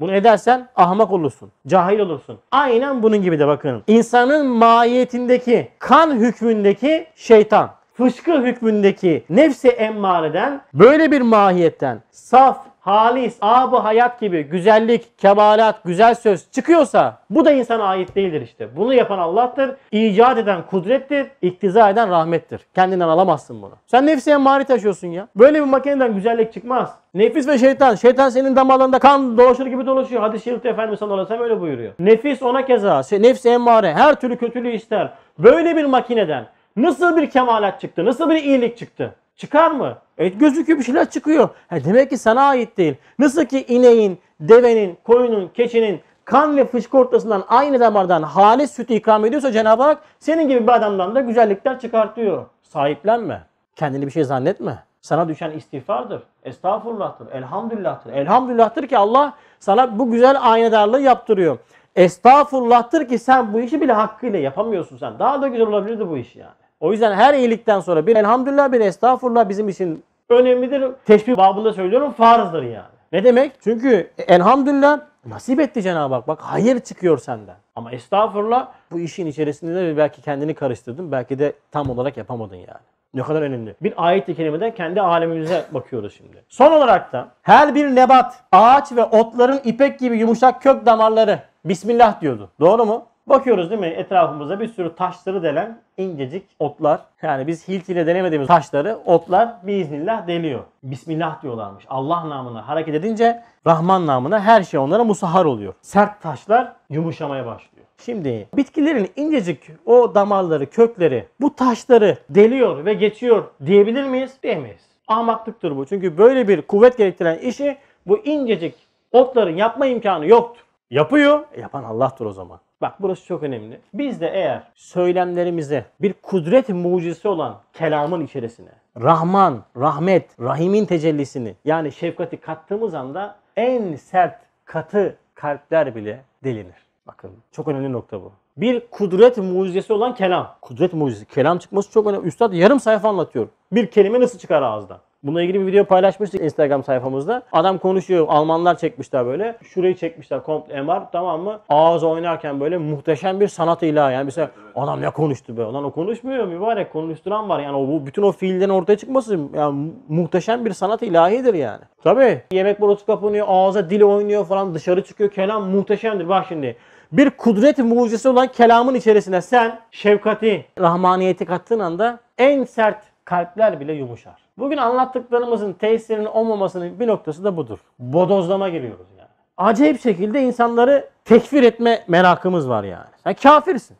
Bunu edersen ahmak olursun, cahil olursun. Aynen bunun gibi de bakın. İnsanın mahiyetindeki, kan hükmündeki şeytan fışkı hükmündeki nefsi emmareden böyle bir mahiyetten saf, halis, Abu hayat gibi güzellik, kebalat, güzel söz çıkıyorsa bu da insana ait değildir işte. Bunu yapan Allah'tır. icat eden kudrettir. iktiza eden rahmettir. Kendinden alamazsın bunu. Sen nefsi emmari taşıyorsun ya. Böyle bir makineden güzellik çıkmaz. Nefis ve şeytan. Şeytan senin damarlarında kan dolaşır gibi dolaşıyor. Hadis-i Şerif'te Efendimiz sallallahu aleyhi öyle buyuruyor. Nefis ona keza. Nefsi emmare. Her türlü kötülüğü ister. Böyle bir makineden Nasıl bir kemalat çıktı? Nasıl bir iyilik çıktı? Çıkar mı? Evet gözüküyor bir şeyler çıkıyor. Ha, demek ki sana ait değil. Nasıl ki ineğin, devenin, koyunun, keçinin kan ve fışkırtısından aynı damardan halis süt ikram ediyorsa Cenab-ı Hak senin gibi bir adamdan da güzellikler çıkartıyor. Sahiplenme. Kendini bir şey zannetme. Sana düşen istiğfardır. Estağfurullah'tır. Elhamdüllah'tır. Elhamdüllah'tır ki Allah sana bu güzel aynadarlığı yaptırıyor. Estağfurullah'tır ki sen bu işi bile hakkıyla yapamıyorsun sen. Daha da güzel olabilirdi bu iş yani. O yüzden her iyilikten sonra bir elhamdülillah bir estağfurullah bizim için önemlidir. Teşbih babında söylüyorum farzdır yani. Ne demek? Çünkü elhamdülillah nasip etti Cenab-ı Hak. Bak hayır çıkıyor senden. Ama estağfurullah bu işin içerisinde de belki kendini karıştırdın. Belki de tam olarak yapamadın yani. Ne kadar önemli. Bir ayet-i kerimeden kendi alemimize bakıyoruz şimdi. Son olarak da her bir nebat, ağaç ve otların ipek gibi yumuşak kök damarları Bismillah diyordu. Doğru mu? Bakıyoruz değil mi etrafımıza bir sürü taşları delen incecik otlar. Yani biz hilt ile denemediğimiz taşları otlar biiznillah deliyor. Bismillah diyorlarmış. Allah namına hareket edince Rahman namına her şey onlara musahar oluyor. Sert taşlar yumuşamaya başlıyor. Şimdi bitkilerin incecik o damarları, kökleri bu taşları deliyor ve geçiyor diyebilir miyiz? Diyemeyiz. Ahmaklıktır bu. Çünkü böyle bir kuvvet gerektiren işi bu incecik otların yapma imkanı yoktur. Yapıyor. E, yapan Allah'tır o zaman. Bak burası çok önemli. Biz de eğer söylemlerimize bir kudret mucizesi olan kelamın içerisine Rahman, rahmet, rahimin tecellisini yani şefkati kattığımız anda en sert, katı kalpler bile delinir. Bakın çok önemli nokta bu. Bir kudret mucizesi olan kelam. Kudret mucizesi. Kelam çıkması çok önemli. Üstad yarım sayfa anlatıyor. Bir kelime nasıl çıkar ağızdan? Bununla ilgili bir video paylaşmıştık Instagram sayfamızda. Adam konuşuyor. Almanlar çekmişler böyle. Şurayı çekmişler komple MR tamam mı? Ağız oynarken böyle muhteşem bir sanat ilahi. Yani mesela adam ne konuştu be? Lan o konuşmuyor mübarek. Konuşturan var. Yani o, bu, bütün o fiilden ortaya çıkması yani muhteşem bir sanat ilahidir yani. Tabii. Yemek borusu kapanıyor. Ağza dil oynuyor falan. Dışarı çıkıyor. Kelam muhteşemdir. Bak şimdi bir kudret mucizesi olan kelamın içerisine sen şefkati, rahmaniyeti kattığın anda en sert kalpler bile yumuşar. Bugün anlattıklarımızın tesirinin olmamasının bir noktası da budur. Bodozlama geliyoruz yani. Acayip şekilde insanları tekfir etme merakımız var yani. Sen kafirsin.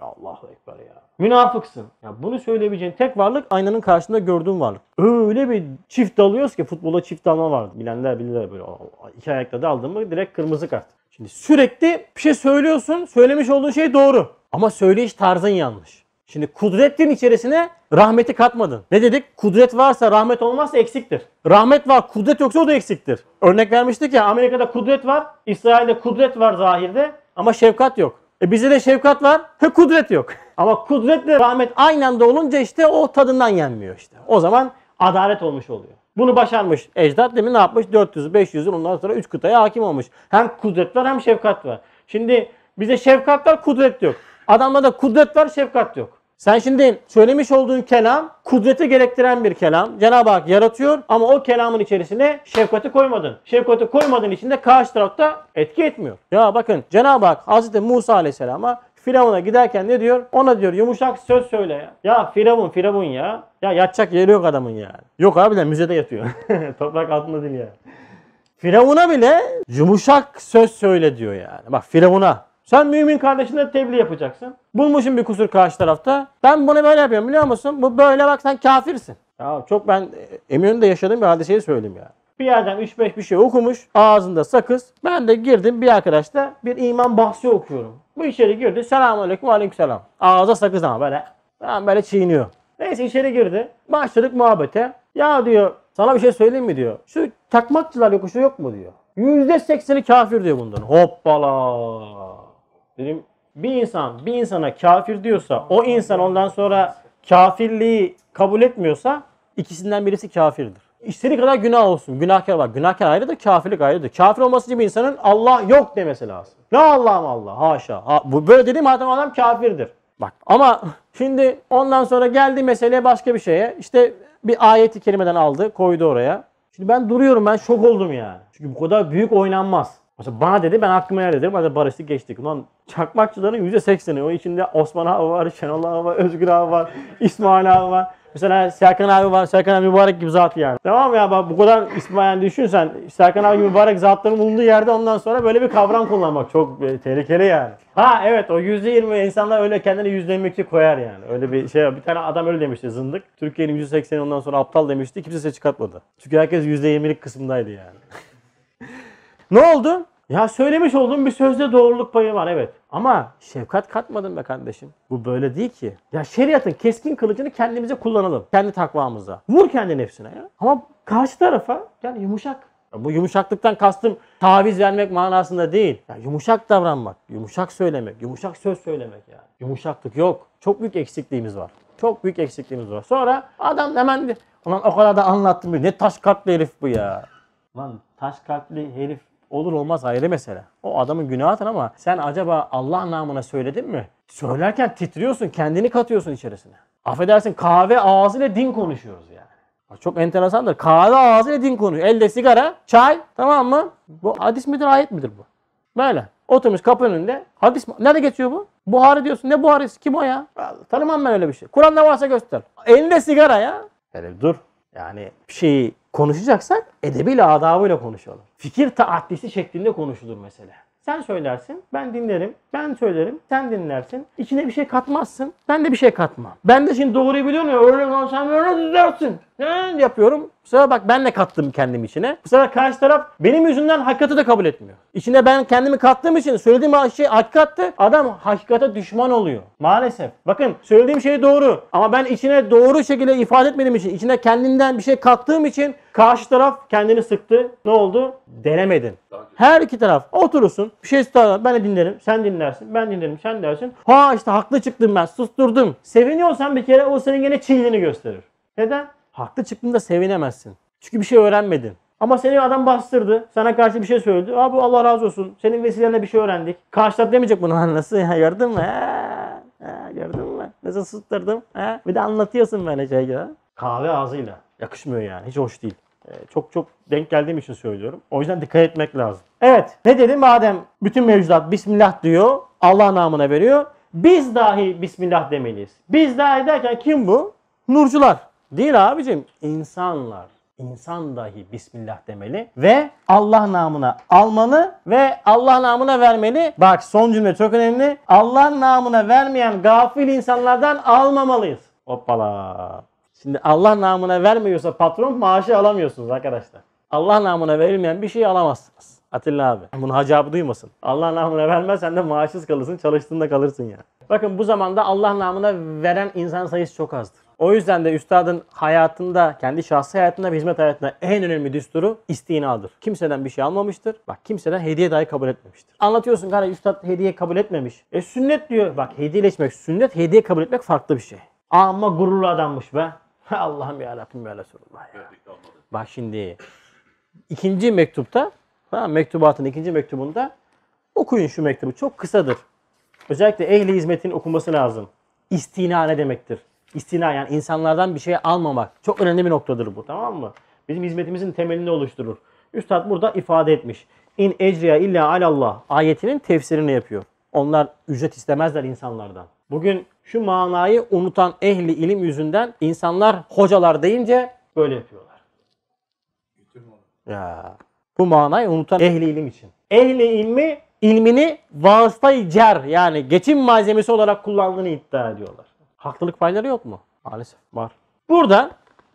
Allahu Ekber ya. Münafıksın. Ya bunu söyleyebileceğin tek varlık aynanın karşısında gördüğün varlık. Öyle bir çift dalıyoruz ki futbola çift dalma vardı. Bilenler bilirler böyle. iki ayakta daldın mı direkt kırmızı kart. Şimdi sürekli bir şey söylüyorsun. Söylemiş olduğun şey doğru. Ama söyleyiş tarzın yanlış. Şimdi kudretin içerisine rahmeti katmadın. Ne dedik? Kudret varsa rahmet olmazsa eksiktir. Rahmet var, kudret yoksa o da eksiktir. Örnek vermiştik ya Amerika'da kudret var, İsrail'de kudret var zahirde ama şefkat yok. E bizde de şefkat var, he kudret yok. Ama kudretle rahmet aynı anda olunca işte o tadından yenmiyor işte. O zaman adalet olmuş oluyor. Bunu başarmış. Ecdat demin ne yapmış? 400, 500 yıl ondan sonra 3 kıtaya hakim olmuş. Hem kudret var hem şefkat var. Şimdi bize şefkat var, kudret yok. Adamda da kudret var, şefkat yok. Sen şimdi söylemiş olduğun kelam kudreti gerektiren bir kelam. Cenab-ı Hak yaratıyor ama o kelamın içerisine şefkati koymadın. Şefkati koymadığın için de karşı tarafta etki etmiyor. Ya bakın Cenab-ı Hak Hazreti Musa Aleyhisselam'a Firavun'a giderken ne diyor? Ona diyor yumuşak söz söyle ya. Ya Firavun Firavun ya. Ya yatacak yeri yok adamın yani. Yok abi de müzede yatıyor. Toprak altında değil yani. Firavun'a bile yumuşak söz söyle diyor yani. Bak Firavun'a sen mümin kardeşine tebliğ yapacaksın. Bulmuşum bir kusur karşı tarafta. Ben bunu böyle yapıyorum biliyor musun? Bu böyle bak sen kafirsin. Ya çok ben e, Eminönü'nde yaşadığım bir hadiseyi söyleyeyim ya. Bir yerden 3-5 bir şey okumuş. Ağzında sakız. Ben de girdim bir arkadaşla bir iman bahsi okuyorum. Bu içeri girdi. Selamun aleyküm aleyküm selam. Ağza sakız ama böyle. Ben böyle çiğniyor. Neyse içeri girdi. Başladık muhabbete. Ya diyor sana bir şey söyleyeyim mi diyor. Şu takmakçılar yokuşu yok mu diyor. %80'i kafir diyor bundan. Hoppala. Dedim bir insan bir insana kafir diyorsa o insan ondan sonra kafirliği kabul etmiyorsa ikisinden birisi kafirdir. İstediği kadar günah olsun. Günahkar var. Günahkar ayrıdır, kafirlik ayrıdır. Kafir olması gibi insanın Allah yok demesi lazım. Ne Allah'ım Allah. Haşa. Ha, bu böyle dediğim adam adam kafirdir. Bak ama şimdi ondan sonra geldi meseleye başka bir şeye. İşte bir ayeti kelimeden aldı, koydu oraya. Şimdi ben duruyorum ben şok oldum yani. Çünkü bu kadar büyük oynanmaz. Mesela bana dedi ben hakkımı yer dedim. mesela barıştı geçtik. Ulan çakmakçıların %80'i o içinde Osman abi var, Şenol abi var, Özgür abi var, İsmail abi var. Mesela Serkan abi var. Serkan abi mübarek gibi zat yani. Tamam ya bak bu kadar İsmail yani düşünsen Serkan abi mübarek zatların bulunduğu yerde ondan sonra böyle bir kavram kullanmak çok e, tehlikeli yani. Ha evet o %20 insanlar öyle kendini %22 koyar yani. Öyle bir şey bir tane adam öyle demişti zındık. Türkiye'nin %80'i ondan sonra aptal demişti. Kimse ses çıkartmadı. Çünkü herkes %20'lik kısımdaydı yani. Ne oldu? Ya söylemiş olduğum bir sözde doğruluk payı var evet. Ama şefkat katmadın be kardeşim. Bu böyle değil ki. Ya şeriatın keskin kılıcını kendimize kullanalım. Kendi takvamıza. Vur kendi nefsine ya. Ama karşı tarafa yani yumuşak. Ya bu yumuşaklıktan kastım taviz vermek manasında değil. Ya yumuşak davranmak, yumuşak söylemek, yumuşak söz söylemek yani. Yumuşaklık yok. Çok büyük eksikliğimiz var. Çok büyük eksikliğimiz var. Sonra adam hemen Ulan o kadar da anlattım. Ne taş kalpli herif bu ya. Lan taş kalpli herif Olur olmaz ayrı mesele. O adamın günahı atın ama sen acaba Allah namına söyledin mi? Söylerken titriyorsun, kendini katıyorsun içerisine. Affedersin kahve ağzıyla din konuşuyoruz yani. Çok enteresandır. Kahve ağzıyla din konuşuyor. Elde sigara, çay tamam mı? Bu hadis midir, ayet midir bu? Böyle. Oturmuş kapının önünde. Hadis mi? Nerede geçiyor bu? Buhari diyorsun. Ne Buhari'si? Kim o ya? Tanımam ben öyle bir şey. Kur'an'da varsa göster. Elinde sigara ya. Böyle dur. Yani bir şeyi konuşacaksak edebiyle, adabıyla konuşalım fikir taaddisi şeklinde konuşulur mesela. Sen söylersin, ben dinlerim, ben söylerim, sen dinlersin. İçine bir şey katmazsın, ben de bir şey katmam. Ben de şimdi doğruyu biliyorum ya, öyle lan sen öyle düzeltsin. Ne yapıyorum? Bu sefer bak ben de kattım kendim içine. Bu sefer karşı taraf benim yüzümden hakikati de kabul etmiyor. İçine ben kendimi kattığım için söylediğim şey hakikattı. Adam hakikate düşman oluyor. Maalesef. Bakın söylediğim şey doğru. Ama ben içine doğru şekilde ifade etmediğim için, içine kendinden bir şey kattığım için Karşı taraf kendini sıktı. Ne oldu? Denemedin. Her iki taraf oturursun. Bir şey tutar. Ben de dinlerim. Sen dinlersin. Ben dinlerim. Sen dersin. Ha işte haklı çıktım ben. Susturdum. Seviniyorsan bir kere o senin gene çildiğini gösterir. Neden? Haklı çıktığında sevinemezsin. Çünkü bir şey öğrenmedin. Ama seni adam bastırdı. Sana karşı bir şey söyledi. Abi Allah razı olsun. Senin vesilenle bir şey öğrendik. Karşı taraf demeyecek bunu. Nasıl ya gördün mü? Ha, ha, gördün mü? Nasıl susturdum? Ha? Bir de anlatıyorsun bana şey ya. Kahve ağzıyla. Yakışmıyor yani. Hiç hoş değil. Ee, çok çok denk geldiğim için söylüyorum. O yüzden dikkat etmek lazım. Evet ne dedim? madem bütün mevcudat Bismillah diyor Allah namına veriyor. Biz dahi Bismillah demeliyiz. Biz dahi derken kim bu? Nurcular. Değil abicim insanlar. İnsan dahi Bismillah demeli ve Allah namına almalı ve Allah namına vermeli. Bak son cümle çok önemli. Allah namına vermeyen gafil insanlardan almamalıyız. Hoppala. Şimdi Allah namına vermiyorsa patron maaşı alamıyorsunuz arkadaşlar. Allah namına verilmeyen bir şey alamazsınız. Atilla abi. Bunu hacı abi duymasın. Allah namına vermezsen de maaşsız kalırsın. Çalıştığında kalırsın yani. Bakın bu zamanda Allah namına veren insan sayısı çok azdır. O yüzden de üstadın hayatında, kendi şahsi hayatında ve hizmet hayatında en önemli düsturu istinadır. Kimseden bir şey almamıştır. Bak kimseden hediye dahi kabul etmemiştir. Anlatıyorsun kardeş üstad hediye kabul etmemiş. E sünnet diyor. Bak hediyeleşmek sünnet, hediye kabul etmek farklı bir şey. Ama gururlu adammış be. Allah'ım ya Rabbim ya Resulullah ya. Bak şimdi ikinci mektupta, ha, mektubatın ikinci mektubunda okuyun şu mektubu. Çok kısadır. Özellikle ehli hizmetin okunması lazım. İstina ne demektir? İstina yani insanlardan bir şey almamak. Çok önemli bir noktadır bu tamam mı? Bizim hizmetimizin temelini oluşturur. Üstad burada ifade etmiş. İn ecriya illa alallah ayetinin tefsirini yapıyor. Onlar ücret istemezler insanlardan. Bugün şu manayı unutan ehli ilim yüzünden insanlar hocalar deyince böyle yapıyorlar. Ya. Bu manayı unutan ehli ilim için. Ehli ilmi ilmini vasıtayı cer yani geçim malzemesi olarak kullandığını iddia ediyorlar. Haklılık payları yok mu? Maalesef var. Burada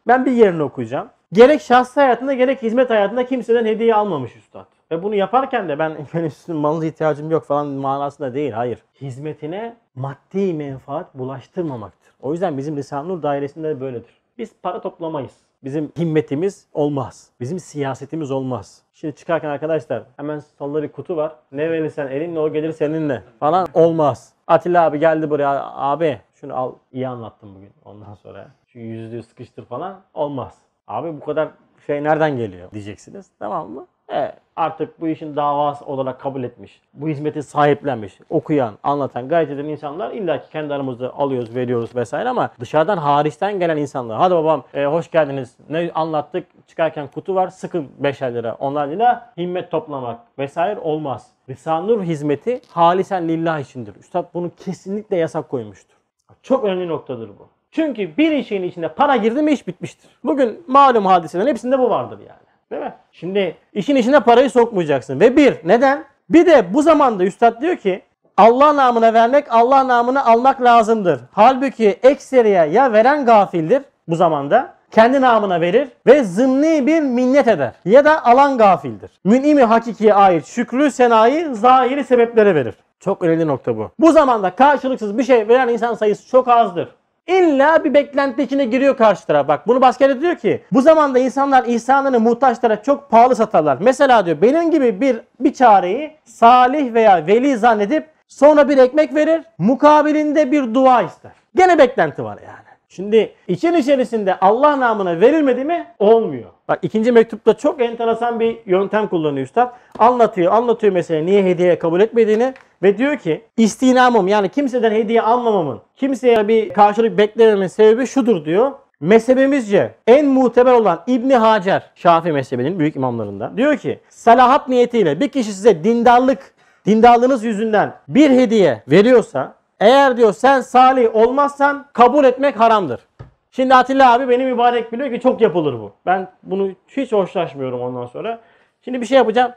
ben bir yerini okuyacağım. Gerek şahsi hayatında gerek hizmet hayatında kimseden hediye almamış üstad. Ve bunu yaparken de ben yani sizin malınıza ihtiyacım yok falan manasında değil. Hayır. Hizmetine maddi menfaat bulaştırmamaktır. O yüzden bizim risale Nur dairesinde de böyledir. Biz para toplamayız. Bizim himmetimiz olmaz. Bizim siyasetimiz olmaz. Şimdi çıkarken arkadaşlar hemen solda bir kutu var. Ne verirsen elinle o gelir seninle falan olmaz. Atilla abi geldi buraya abi şunu al iyi anlattım bugün ondan sonra. Şu yüzlüğü sıkıştır falan olmaz. Abi bu kadar şey nereden geliyor diyeceksiniz tamam mı? E, artık bu işin davası olarak kabul etmiş. Bu hizmeti sahiplenmiş. Okuyan, anlatan, gayet eden insanlar illa ki kendi aramızda alıyoruz, veriyoruz vesaire ama dışarıdan hariçten gelen insanlar. Hadi babam e, hoş geldiniz. Ne anlattık? Çıkarken kutu var. Sıkın 5'er lira. Onlarla himmet toplamak vesaire olmaz. risale hizmeti halisen lillah içindir. Üstad bunu kesinlikle yasak koymuştur. Çok önemli noktadır bu. Çünkü bir işin içinde para girdi mi iş bitmiştir. Bugün malum hadiselerin hepsinde bu vardır yani. Değil mi? Şimdi işin içine parayı sokmayacaksın. Ve bir, neden? Bir de bu zamanda üstad diyor ki Allah namına vermek, Allah namını almak lazımdır. Halbuki ekseriye ya veren gafildir bu zamanda, kendi namına verir ve zımni bir minnet eder. Ya da alan gafildir. Münimi hakikiye ait şükrü senayı zahiri sebeplere verir. Çok önemli nokta bu. Bu zamanda karşılıksız bir şey veren insan sayısı çok azdır. İlla bir beklenti içine giriyor karşı taraf. Bak bunu Basker'de diyor ki bu zamanda insanlar insanlarını muhtaçlara çok pahalı satarlar. Mesela diyor benim gibi bir bir çareyi salih veya veli zannedip sonra bir ekmek verir mukabilinde bir dua ister. Gene beklenti var yani. Şimdi için içerisinde Allah namına verilmedi mi olmuyor. Bak ikinci mektupta çok enteresan bir yöntem kullanıyor üstad. Anlatıyor, anlatıyor mesela niye hediye kabul etmediğini ve diyor ki istinamım yani kimseden hediye almamamın, kimseye bir karşılık beklememin sebebi şudur diyor. Mezhebimizce en muhtemel olan İbni Hacer, Şafii mezhebinin büyük imamlarında diyor ki salahat niyetiyle bir kişi size dindarlık, dindarlığınız yüzünden bir hediye veriyorsa eğer diyor sen salih olmazsan kabul etmek haramdır. Şimdi Atilla abi beni mübarek biliyor ki çok yapılır bu. Ben bunu hiç hoşlaşmıyorum ondan sonra. Şimdi bir şey yapacağım.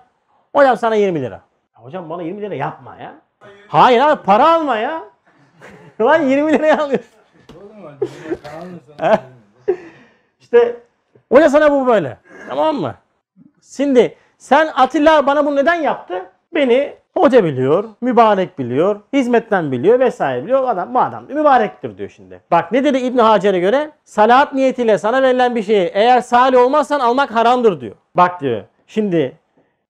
Hocam sana 20 lira. Ya hocam bana 20 lira yapma ya. Hayır abi para alma ya. Lan 20 liraya alıyorsun. İşte hoca sana bu böyle. Tamam mı? Şimdi sen Atilla bana bunu neden yaptı? Beni Hoca biliyor, mübarek biliyor, hizmetten biliyor vesaire biliyor. Adam, bu adam mübarektir diyor şimdi. Bak ne dedi İbn Hacer'e göre? Salat niyetiyle sana verilen bir şeyi eğer salih olmazsan almak haramdır diyor. Bak diyor. Şimdi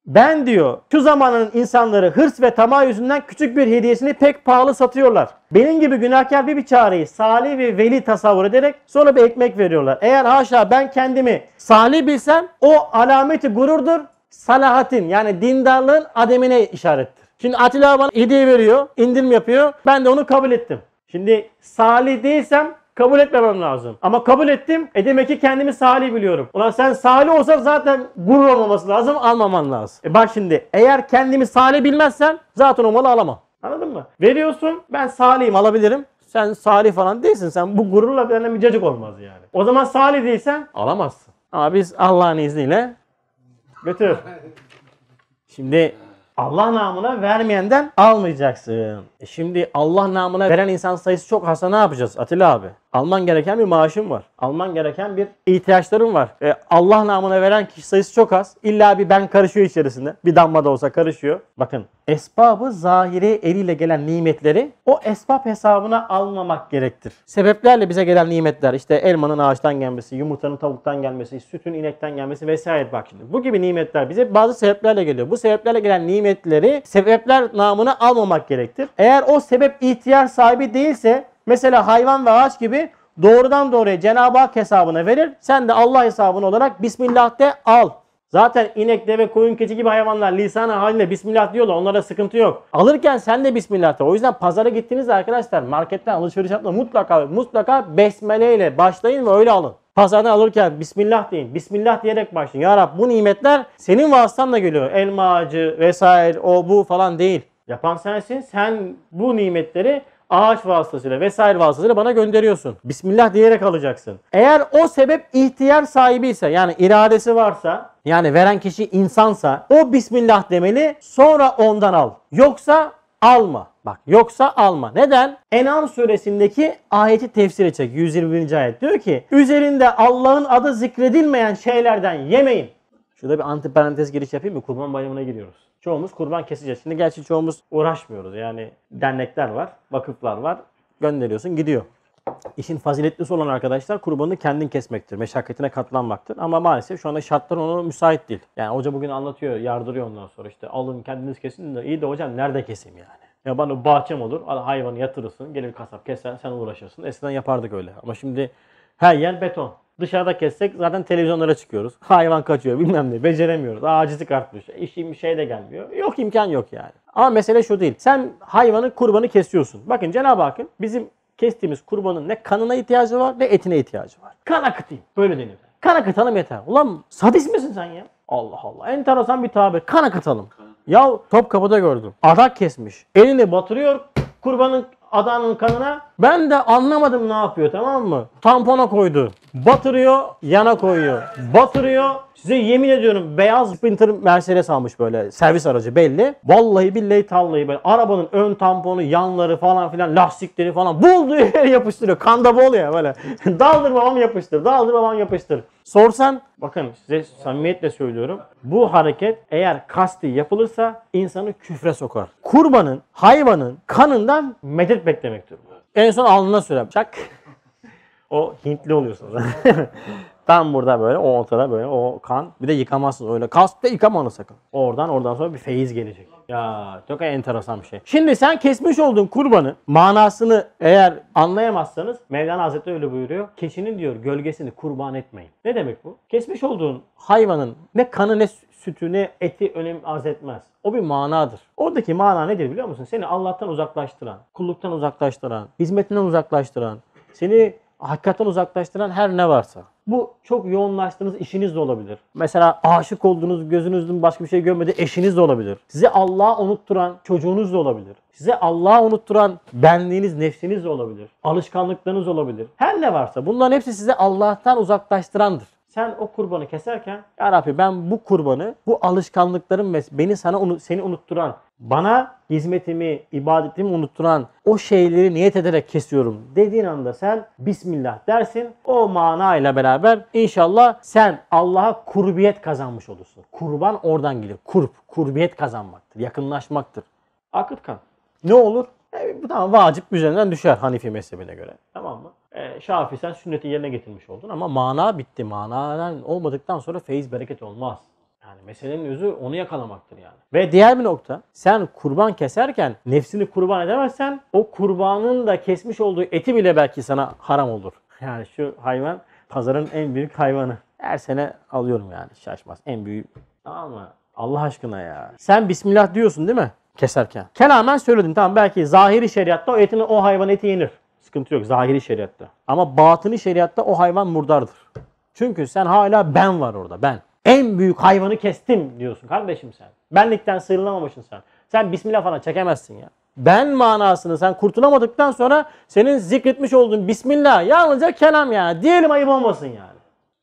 ben diyor şu zamanın insanları hırs ve tamah yüzünden küçük bir hediyesini pek pahalı satıyorlar. Benim gibi günahkar bir biçareyi salih ve veli tasavvur ederek sonra bir ekmek veriyorlar. Eğer haşa ben kendimi salih bilsem o alameti gururdur salahatin yani dindarlığın ademine işarettir. Şimdi Atilla bana hediye veriyor, indirim yapıyor. Ben de onu kabul ettim. Şimdi salih değilsem kabul etmemem lazım. Ama kabul ettim. E demek ki kendimi salih biliyorum. Ulan sen salih olsan zaten gurur olmaması lazım. Almaman lazım. E bak şimdi eğer kendimi salih bilmezsen zaten o malı alamam. Anladın mı? Veriyorsun ben salihim alabilirim. Sen salih falan değilsin. Sen bu gururla benimle cacık olmaz yani. O zaman salih değilsen alamazsın. Ama biz Allah'ın izniyle Götür. Şimdi Allah namına vermeyenden almayacaksın. E şimdi Allah namına veren insan sayısı çok hasta ne yapacağız Atilla abi? Alman gereken bir maaşım var. Alman gereken bir ihtiyaçlarım var. E, Allah namına veren kişi sayısı çok az. İlla bir ben karışıyor içerisinde. Bir damla da olsa karışıyor. Bakın esbabı zahiri eliyle gelen nimetleri o esbab hesabına almamak gerektir. Sebeplerle bize gelen nimetler işte elmanın ağaçtan gelmesi, yumurtanın tavuktan gelmesi, sütün inekten gelmesi vesaire bak şimdi. Bu gibi nimetler bize bazı sebeplerle geliyor. Bu sebeplerle gelen nimetleri sebepler namına almamak gerektir. Eğer eğer o sebep ihtiyar sahibi değilse mesela hayvan ve ağaç gibi doğrudan doğruya Cenab-ı Hak hesabına verir. Sen de Allah hesabın olarak Bismillah de al. Zaten inek, deve, koyun, keçi gibi hayvanlar lisanı halinde Bismillah diyorlar. Onlara sıkıntı yok. Alırken sen de Bismillah de. O yüzden pazara gittiğinizde arkadaşlar marketten alışveriş yapma mutlaka mutlaka besmele ile başlayın ve öyle alın. Pazardan alırken Bismillah deyin. Bismillah diyerek başlayın. Ya Rab bu nimetler senin vasıtanla geliyor. Elma ağacı vesaire o bu falan değil. Yapan sensin. Sen bu nimetleri ağaç vasıtasıyla vesaire vasıtasıyla bana gönderiyorsun. Bismillah diyerek alacaksın. Eğer o sebep ihtiyar sahibi ise yani iradesi varsa yani veren kişi insansa o Bismillah demeli sonra ondan al. Yoksa alma. Bak yoksa alma. Neden? Enam suresindeki ayeti tefsir edecek. 121. ayet diyor ki üzerinde Allah'ın adı zikredilmeyen şeylerden yemeyin. Şurada bir antiparantez giriş yapayım mı? Kurban bayramına giriyoruz çoğumuz kurban keseceğiz. Şimdi gerçi çoğumuz uğraşmıyoruz. Yani dernekler var, vakıflar var. Gönderiyorsun gidiyor. İşin faziletlisi olan arkadaşlar kurbanı kendin kesmektir. Meşakkatine katlanmaktır. Ama maalesef şu anda şartlar ona müsait değil. Yani hoca bugün anlatıyor, yardırıyor ondan sonra işte alın kendiniz kesin de iyi de hocam nerede keseyim yani? Ya bana bahçem olur, hayvanı yatırırsın, gelir kasap keser, sen uğraşırsın. Eskiden yapardık öyle ama şimdi her yer beton. Dışarıda kessek zaten televizyonlara çıkıyoruz. Hayvan kaçıyor bilmem ne. Beceremiyoruz. Acizlik artmış. E, İşim şey de gelmiyor. Yok imkan yok yani. Ama mesele şu değil. Sen hayvanın kurbanı kesiyorsun. Bakın Cenab-ı Hakk'ın bizim kestiğimiz kurbanın ne kanına ihtiyacı var ne etine ihtiyacı var. Kan akıtayım. Böyle deniyor. Kan akıtalım yeter. Ulan sadist misin sen ya? Allah Allah. Enteresan bir tabir. Kan akıtalım. Ya kapıda gördüm. Adak kesmiş. Elini batırıyor kurbanın adanın kanına ben de anlamadım ne yapıyor tamam mı? Tampona koydu. Batırıyor, yana koyuyor. Batırıyor. Size yemin ediyorum beyaz Sprinter Mercedes almış böyle servis aracı belli. Vallahi billahi tallayı böyle arabanın ön tamponu, yanları falan filan lastikleri falan buldu, yere yapıştırıyor. Kanda bol ya böyle. daldır babam yapıştır, daldır babam yapıştır. Sorsan bakın size samimiyetle söylüyorum. Bu hareket eğer kasti yapılırsa insanı küfre sokar. Kurbanın, hayvanın kanından medet beklemektir bu. En son alnına sürer bıçak. o Hintli oluyorsunuz. Tam burada böyle o ortada böyle o kan. Bir de yıkamazsınız öyle. Kask da sakın. Oradan oradan sonra bir feyiz gelecek. Ya çok enteresan bir şey. Şimdi sen kesmiş olduğun kurbanı manasını eğer anlayamazsanız Mevlana Hazretleri öyle buyuruyor. keşinin diyor gölgesini kurban etmeyin. Ne demek bu? Kesmiş olduğun hayvanın ne kanı ne sütü ne eti önem arz etmez. O bir manadır. Oradaki mana nedir biliyor musun? Seni Allah'tan uzaklaştıran, kulluktan uzaklaştıran, hizmetinden uzaklaştıran, seni hakikaten uzaklaştıran her ne varsa. Bu çok yoğunlaştığınız işiniz de olabilir. Mesela aşık olduğunuz, gözünüzün başka bir şey görmediği eşiniz de olabilir. Size Allah'ı unutturan çocuğunuz da olabilir. Size Allah'ı unutturan benliğiniz, nefsiniz de olabilir. Alışkanlıklarınız olabilir. Her ne varsa bunların hepsi size Allah'tan uzaklaştırandır. Sen o kurbanı keserken ya Rabbi ben bu kurbanı bu alışkanlıklarım ve beni sana seni unutturan, bana hizmetimi, ibadetimi unutturan o şeyleri niyet ederek kesiyorum dediğin anda sen Bismillah dersin. O manayla beraber inşallah sen Allah'a kurbiyet kazanmış olursun. Kurban oradan gelir. Kurp, kurbiyet kazanmaktır, yakınlaşmaktır. Akıtkan. Ne olur? E, bu tamam vacip üzerinden düşer Hanifi mezhebine göre. Tamam mı? e, ee, şafi sen sünneti yerine getirmiş oldun ama mana bitti. Manadan olmadıktan sonra feyiz bereket olmaz. Yani meselenin özü onu yakalamaktır yani. Ve diğer bir nokta sen kurban keserken nefsini kurban edemezsen o kurbanın da kesmiş olduğu eti bile belki sana haram olur. Yani şu hayvan pazarın en büyük hayvanı. Her sene alıyorum yani şaşmaz. En büyük. Tamam mı? Allah aşkına ya. Sen Bismillah diyorsun değil mi? Keserken. Kelamen söyledin tamam belki zahiri şeriatta o etini o hayvan eti yenir. Sıkıntı yok zahiri şeriatta. Ama batını şeriatta o hayvan murdardır. Çünkü sen hala ben var orada ben. En büyük hayvanı kestim diyorsun kardeşim sen. Benlikten sıyrılamamışsın sen. Sen bismillah falan çekemezsin ya. Ben manasını sen kurtulamadıktan sonra senin zikretmiş olduğun bismillah yalnızca kelam yani. Diyelim ayıp olmasın yani.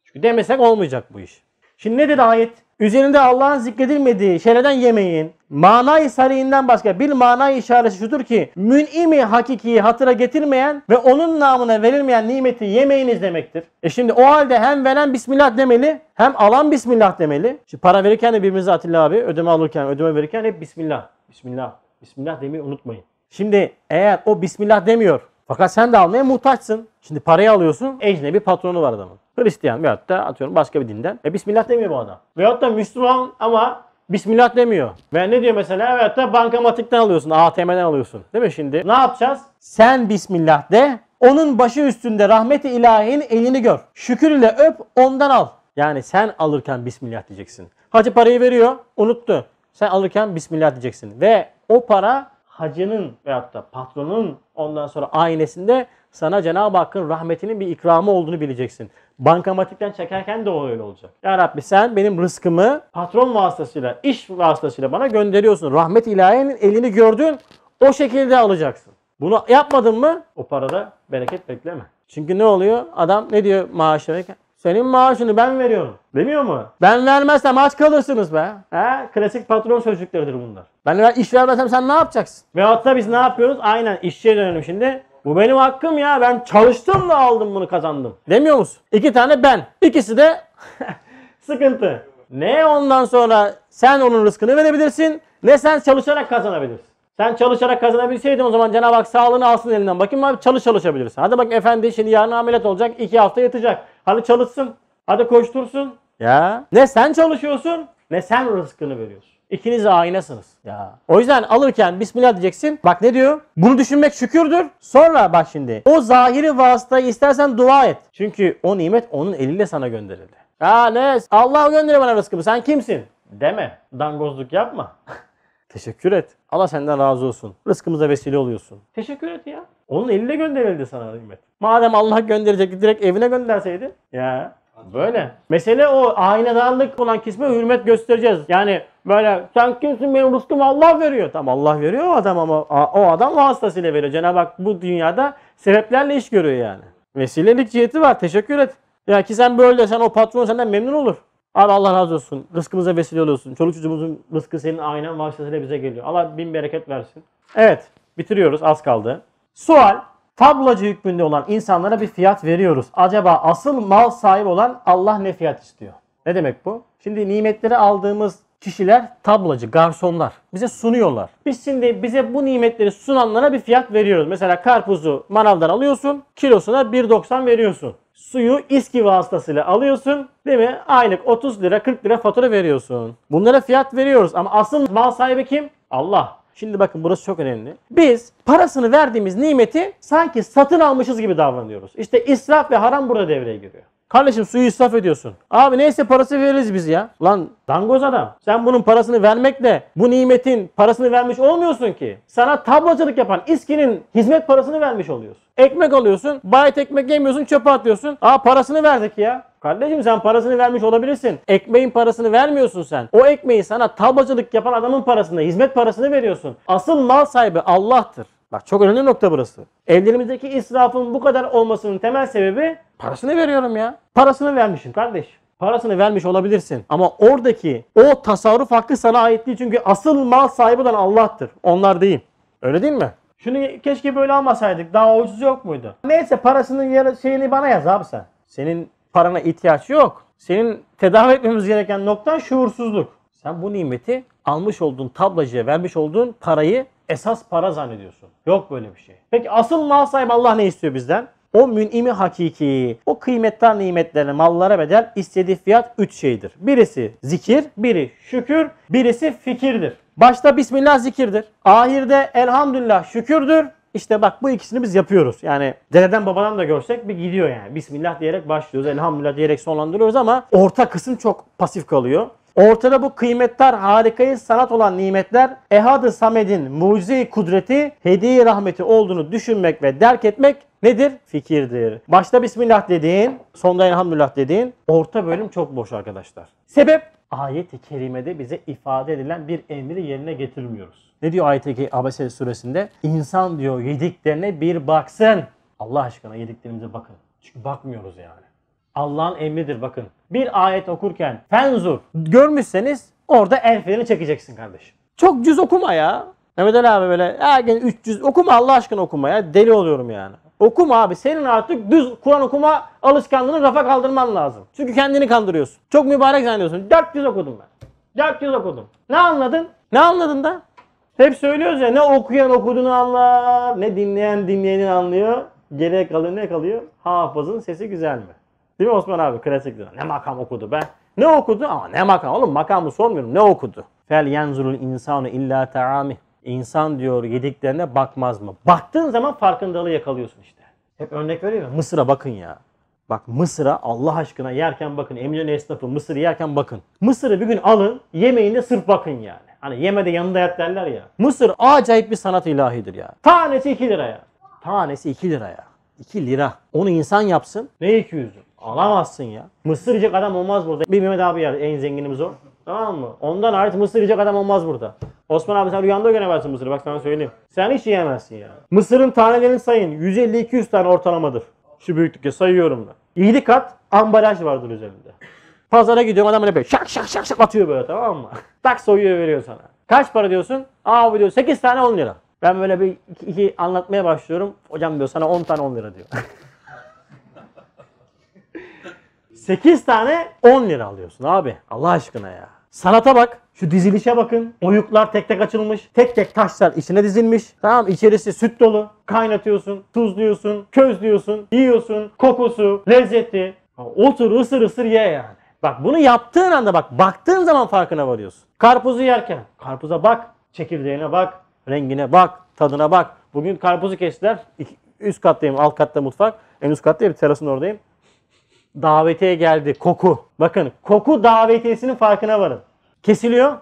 Çünkü demesek olmayacak bu iş. Şimdi ne dedi ayet? Üzerinde Allah'ın zikredilmediği şeylerden yemeyin. Manayı sarihinden başka bir manayı işareti şudur ki mün'imi hakikiyi hatıra getirmeyen ve onun namına verilmeyen nimeti yemeyiniz demektir. E şimdi o halde hem veren bismillah demeli hem alan bismillah demeli. Şimdi para verirken de birbirimize Atilla abi ödeme alırken ödeme verirken hep bismillah. Bismillah. Bismillah demeyi unutmayın. Şimdi eğer o bismillah demiyor fakat sen de almaya muhtaçsın. Şimdi parayı alıyorsun ecnebi patronu var adamın. Hristiyan veyahut da atıyorum başka bir dinden. E Bismillah demiyor bu adam. Veyahut da Müslüman ama Bismillah demiyor. Ve ne diyor mesela? Evet da bankamatikten alıyorsun, ATM'den alıyorsun. Değil mi şimdi? Ne yapacağız? Sen Bismillah de, onun başı üstünde rahmeti ilahinin elini gör. Şükür ile öp, ondan al. Yani sen alırken Bismillah diyeceksin. Hacı parayı veriyor, unuttu. Sen alırken Bismillah diyeceksin. Ve o para hacının veyahut da patronun ondan sonra ailesinde sana Cenab-ı Hakk'ın rahmetinin bir ikramı olduğunu bileceksin. Bankamatikten çekerken de o öyle olacak. Ya Rabbi sen benim rızkımı patron vasıtasıyla, iş vasıtasıyla bana gönderiyorsun. Rahmet ilahinin elini gördün, o şekilde alacaksın. Bunu yapmadın mı o parada bereket bekleme. Çünkü ne oluyor? Adam ne diyor maaşına? Senin maaşını ben veriyorum. Demiyor mu? Ben vermezsem aç kalırsınız be. He? Klasik patron sözcükleridir bunlar. Ben iş vermezsem sen ne yapacaksın? Ve hatta biz ne yapıyoruz? Aynen işçiye dönelim şimdi. Bu benim hakkım ya. Ben çalıştım da aldım bunu kazandım. Demiyor musun? İki tane ben. İkisi de sıkıntı. Ne ondan sonra sen onun rızkını verebilirsin ne sen çalışarak kazanabilirsin. Sen çalışarak kazanabilseydin o zaman Cenab-ı Hak sağlığını alsın elinden. Bakayım abi çalış çalışabilirsin. Hadi bak efendi şimdi yarın ameliyat olacak. iki hafta yatacak. Hadi çalışsın. Hadi koştursun. Ya ne sen çalışıyorsun ne sen rızkını veriyorsun. İkiniz de aynasınız. Ya. O yüzden alırken Bismillah diyeceksin. Bak ne diyor? Bunu düşünmek şükürdür. Sonra bak şimdi. O zahiri vasıtayı istersen dua et. Çünkü o nimet onun eliyle sana gönderildi. Ha ne? Allah gönderiyor bana rızkımı. Sen kimsin? Deme. Dangozluk yapma. Teşekkür et. Allah senden razı olsun. Rızkımıza vesile oluyorsun. Teşekkür et ya. Onun eliyle gönderildi sana nimet. Madem Allah gönderecekti direkt evine gönderseydi. Ya Böyle. Mesele o aynadarlık olan kesime hürmet göstereceğiz. Yani böyle sen kimsin benim rızkımı Allah veriyor. Tamam Allah veriyor o adam ama o adam vasıtasıyla veriyor. Cenab-ı Hak bu dünyada sebeplerle iş görüyor yani. Vesilelik ciheti var. Teşekkür et. Ya ki sen böyle sen o patron senden memnun olur. Abi Allah razı olsun. Rızkımıza vesile oluyorsun. Çoluk çocuğumuzun rızkı senin aynen vasıtasıyla bize geliyor. Allah bin bereket versin. Evet. Bitiriyoruz. Az kaldı. Sual tablacı hükmünde olan insanlara bir fiyat veriyoruz. Acaba asıl mal sahibi olan Allah ne fiyat istiyor? Ne demek bu? Şimdi nimetleri aldığımız kişiler tablacı, garsonlar. Bize sunuyorlar. Biz şimdi bize bu nimetleri sunanlara bir fiyat veriyoruz. Mesela karpuzu manavdan alıyorsun. Kilosuna 1.90 veriyorsun. Suyu iski vasıtasıyla alıyorsun. Değil mi? Aylık 30 lira 40 lira fatura veriyorsun. Bunlara fiyat veriyoruz ama asıl mal sahibi kim? Allah. Şimdi bakın burası çok önemli. Biz parasını verdiğimiz nimeti sanki satın almışız gibi davranıyoruz. İşte israf ve haram burada devreye giriyor. Kardeşim suyu israf ediyorsun. Abi neyse parası veririz biz ya. Lan dangoz adam. Sen bunun parasını vermekle bu nimetin parasını vermiş olmuyorsun ki. Sana tablacılık yapan iskinin hizmet parasını vermiş oluyorsun. Ekmek alıyorsun. Bayet ekmek yemiyorsun çöpe atıyorsun. Aa parasını verdik ya. Kardeşim sen parasını vermiş olabilirsin. Ekmeğin parasını vermiyorsun sen. O ekmeği sana tablacılık yapan adamın parasını, hizmet parasını veriyorsun. Asıl mal sahibi Allah'tır. Bak çok önemli nokta burası. Ellerimizdeki israfın bu kadar olmasının temel sebebi parasını veriyorum ya. Parasını vermişsin kardeş. Parasını vermiş olabilirsin. Ama oradaki o tasarruf hakkı sana ait değil. Çünkü asıl mal sahibi olan Allah'tır. Onlar değil. Öyle değil mi? Şunu keşke böyle almasaydık. Daha ucuz yok muydu? Neyse parasının yarı şeyini bana yaz abi sen. Senin parana ihtiyaç yok. Senin tedavi etmemiz gereken nokta şuursuzluk. Sen bu nimeti almış olduğun tablacıya vermiş olduğun parayı esas para zannediyorsun. Yok böyle bir şey. Peki asıl mal sahibi Allah ne istiyor bizden? O münimi hakiki, o kıymetli nimetlerine, mallara bedel istediği fiyat üç şeydir. Birisi zikir, biri şükür, birisi fikirdir. Başta Bismillah zikirdir. Ahirde elhamdülillah şükürdür. İşte bak bu ikisini biz yapıyoruz. Yani dededen babadan da görsek bir gidiyor yani. Bismillah diyerek başlıyoruz. Elhamdülillah diyerek sonlandırıyoruz ama orta kısım çok pasif kalıyor. Ortada bu kıymetler harikayı sanat olan nimetler Ehad-ı Samed'in mucize kudreti, hediye rahmeti olduğunu düşünmek ve derk etmek nedir? Fikirdir. Başta Bismillah dediğin, sonda Elhamdülillah dediğin orta bölüm çok boş arkadaşlar. Sebep ayet-i kerimede bize ifade edilen bir emri yerine getirmiyoruz. Ne diyor ayet-i Abese suresinde? İnsan diyor yediklerine bir baksın. Allah aşkına yediklerimize bakın. Çünkü bakmıyoruz yani. Allah'ın emridir bakın. Bir ayet okurken fenzur görmüşseniz orada el çekeceksin kardeşim. Çok cüz okuma ya. Mehmet Ali abi böyle ya gene 300 okuma Allah aşkına okuma ya deli oluyorum yani. Okuma abi senin artık düz Kur'an okuma alışkanlığını rafa kaldırman lazım. Çünkü kendini kandırıyorsun. Çok mübarek zannediyorsun. 400 okudum ben. 400 okudum. Ne anladın? Ne anladın da? Hep söylüyoruz ya ne okuyan okuduğunu anlar ne dinleyen dinleyenin anlıyor. Geriye kalıyor ne kalıyor? Hafızın sesi güzel mi? Değil mi Osman abi? Klasiktir. Ne makam okudu be? Ne okudu? Ama ne makam? Oğlum makamı sormuyorum. Ne okudu? Fel yenzurul insanu illa ta'amih. İnsan diyor yediklerine bakmaz mı? Baktığın zaman farkındalığı yakalıyorsun işte. Hep örnek veriyor ya. Mısır'a bakın ya. Bak Mısır'a Allah aşkına yerken bakın. Eminönü esnafı Mısır'ı yerken bakın. Mısır'ı bir gün alın yemeğinde sırf bakın yani. Hani yemede yanında yat derler ya. Mısır acayip bir sanat ilahidir ya. Tanesi 2 lira ya. Tanesi 2 lira ya. 2 lira. Onu insan yapsın. Ne 200'ü? Alamazsın ya. Mısır yiyecek adam olmaz burada. Bir Mehmet abi yer en zenginimiz o. Tamam mı? Ondan hariç mısır yiyecek adam olmaz burada. Osman abi sen rüyanda göremezsin mısırı bak sana söyleyeyim. Sen hiç yiyemezsin ya. Mısırın tanelerini sayın. 150-200 tane ortalamadır. Şu büyüklükte sayıyorum da. 7 kat ambalaj vardır üzerinde. Pazara gidiyorum adam böyle, böyle şak şak şak şak atıyor böyle tamam mı? tak soyuyor veriyor sana. Kaç para diyorsun? Abi diyor 8 tane 10 lira. Ben böyle bir iki, iki anlatmaya başlıyorum. Hocam diyor sana 10 tane 10 lira diyor. 8 tane 10 lira alıyorsun abi. Allah aşkına ya. Sanata bak. Şu dizilişe bakın. Oyuklar tek tek açılmış. Tek tek taşlar içine dizilmiş. Tamam içerisi süt dolu. Kaynatıyorsun, tuzluyorsun, közlüyorsun, yiyorsun. Kokusu, lezzeti. Otur ısır ısır ye yani. Bak bunu yaptığın anda bak baktığın zaman farkına varıyorsun. Karpuzu yerken karpuza bak, çekirdeğine bak, rengine bak, tadına bak. Bugün karpuzu kestiler. Üst kattayım, alt katta mutfak. En üst katta bir terasın oradayım. Davetiye geldi. Koku. Bakın koku davetiyesinin farkına varın. Kesiliyor.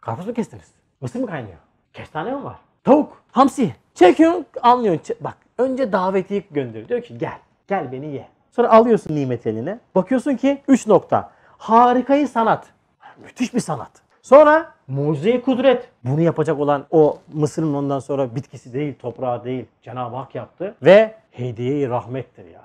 Karpuz mu kestiniz? Mısır mı kaynıyor? Kestane mi var? Tavuk. Hamsi. Çekiyorsun anlıyorsun. Bak önce davetiyi gönderiyor. Diyor ki gel. Gel beni ye. Sonra alıyorsun nimet eline. Bakıyorsun ki 3 nokta. Harikayı sanat. Müthiş bir sanat. Sonra mucize kudret. Bunu yapacak olan o Mısır'ın ondan sonra bitkisi değil, toprağı değil. Cenab-ı Hak yaptı. Ve hediye-i rahmettir ya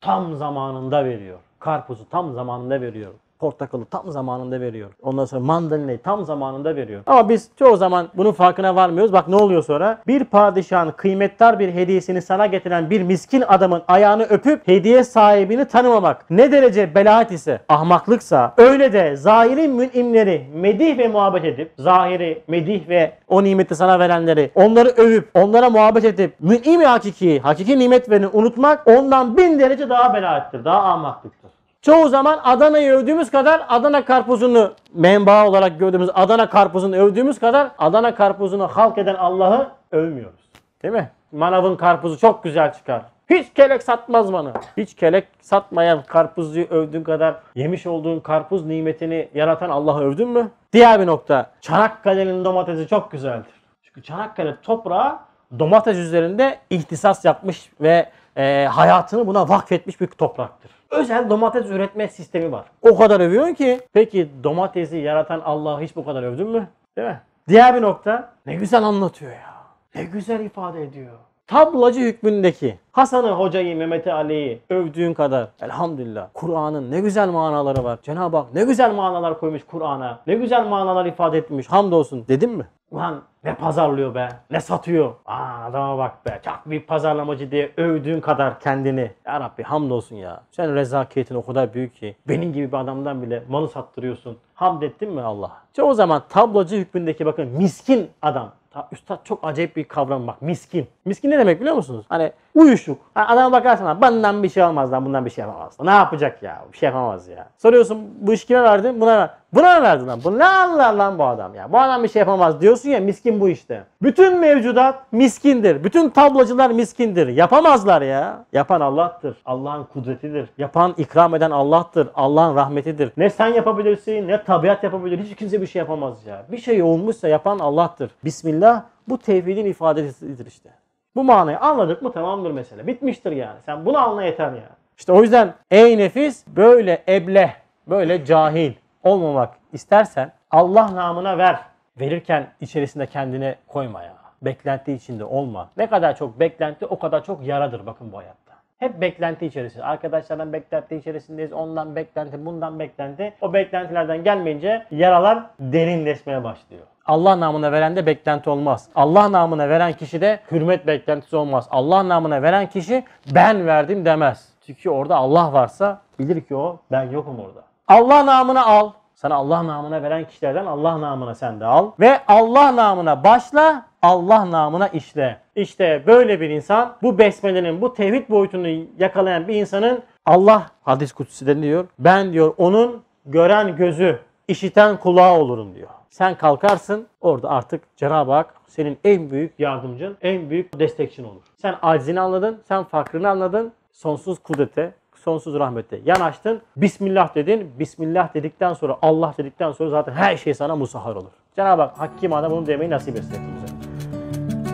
tam zamanında veriyor. Karpuzu tam zamanında veriyor portakalı tam zamanında veriyor. Ondan sonra mandalinayı tam zamanında veriyor. Ama biz çoğu zaman bunun farkına varmıyoruz. Bak ne oluyor sonra? Bir padişahın kıymetli bir hediyesini sana getiren bir miskin adamın ayağını öpüp hediye sahibini tanımamak ne derece belaat ise, ahmaklıksa öyle de zahiri münimleri medih ve muhabbet edip, zahiri, medih ve o nimeti sana verenleri onları övüp, onlara muhabbet edip münim hakiki, hakiki nimet vereni unutmak ondan bin derece daha belaattir, daha ahmaklıktır. Çoğu zaman Adana'yı övdüğümüz kadar Adana karpuzunu menba olarak gördüğümüz Adana karpuzunu övdüğümüz kadar Adana karpuzunu halk eden Allah'ı övmüyoruz. Değil mi? Manav'ın karpuzu çok güzel çıkar. Hiç kelek satmaz bana. Hiç kelek satmayan karpuzcuyu övdüğün kadar yemiş olduğun karpuz nimetini yaratan Allah'ı övdün mü? Diğer bir nokta. Çanakkale'nin domatesi çok güzeldir. Çünkü Çanakkale toprağı domates üzerinde ihtisas yapmış ve e, hayatını buna vakfetmiş bir topraktır özel domates üretme sistemi var. O kadar övüyorsun ki. Peki domatesi yaratan Allah'ı hiç bu kadar övdün mü? Değil mi? Diğer bir nokta ne güzel anlatıyor ya. Ne güzel ifade ediyor. Tablacı hükmündeki Hasan'ı, Hoca'yı, Mehmet Ali'yi övdüğün kadar elhamdülillah Kur'an'ın ne güzel manaları var. Cenab-ı Hak ne güzel manalar koymuş Kur'an'a. Ne güzel manalar ifade etmiş. Hamdolsun dedim mi? Ulan ne pazarlıyor be? Ne satıyor? Aa adama bak be. Çok bir pazarlamacı diye övdüğün kadar kendini. Ya Rabbi hamdolsun ya. Sen rezaketin o kadar büyük ki. Benim gibi bir adamdan bile malı sattırıyorsun. Hamd ettin mi Allah? İşte o zaman tablacı hükmündeki bakın miskin adam. Üstad çok acayip bir kavram bak miskin. Miskin ne demek biliyor musunuz? Hani Uyuşuk. Yani adama bakarsan benden bir şey olmaz lan bundan bir şey yapamaz. Ne yapacak ya? Bir şey yapamaz ya. Soruyorsun bu iş kime verdin? Buna ver. Buna verdin lan. Bu ne anlar lan bu adam ya? Bu adam bir şey yapamaz diyorsun ya miskin bu işte. Bütün mevcudat miskindir. Bütün tablacılar miskindir. Yapamazlar ya. Yapan Allah'tır. Allah'ın kudretidir. Yapan ikram eden Allah'tır. Allah'ın rahmetidir. Ne sen yapabilirsin ne tabiat yapabilir. Hiç kimse bir şey yapamaz ya. Bir şey olmuşsa yapan Allah'tır. Bismillah bu tevhidin ifadesidir işte. Bu manayı anladık mı tamamdır mesele. Bitmiştir yani. Sen bunu anla yeter yani. İşte o yüzden ey nefis böyle eble böyle cahil olmamak istersen Allah namına ver. Verirken içerisinde kendine koyma ya. Beklenti içinde olma. Ne kadar çok beklenti o kadar çok yaradır bakın bu hayat. Hep beklenti içerisinde. Arkadaşlardan beklenti içerisindeyiz. Ondan beklenti, bundan beklenti. O beklentilerden gelmeyince yaralar derinleşmeye başlıyor. Allah namına veren de beklenti olmaz. Allah namına veren kişi de hürmet beklentisi olmaz. Allah namına veren kişi ben verdim demez. Çünkü orada Allah varsa bilir ki o ben yokum orada. Allah namına al. Sana Allah namına veren kişilerden Allah namına sen de al. Ve Allah namına başla Allah namına işle. İşte böyle bir insan bu besmelenin bu tevhid boyutunu yakalayan bir insanın Allah hadis kutsiden diyor. Ben diyor onun gören gözü, işiten kulağı olurum diyor. Sen kalkarsın orada artık Cenab-ı Hak senin en büyük yardımcın, en büyük destekçin olur. Sen acizini anladın, sen fakrını anladın. Sonsuz kudrete, sonsuz rahmete yanaştın. Bismillah dedin. Bismillah dedikten sonra, Allah dedikten sonra zaten her şey sana musahar olur. Cenab-ı Hak Hakkim Ana bunu demeyi nasip etsin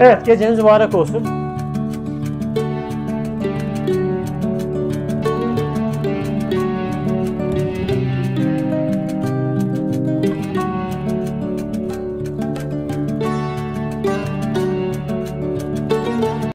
Evet geceniz mübarek olsun.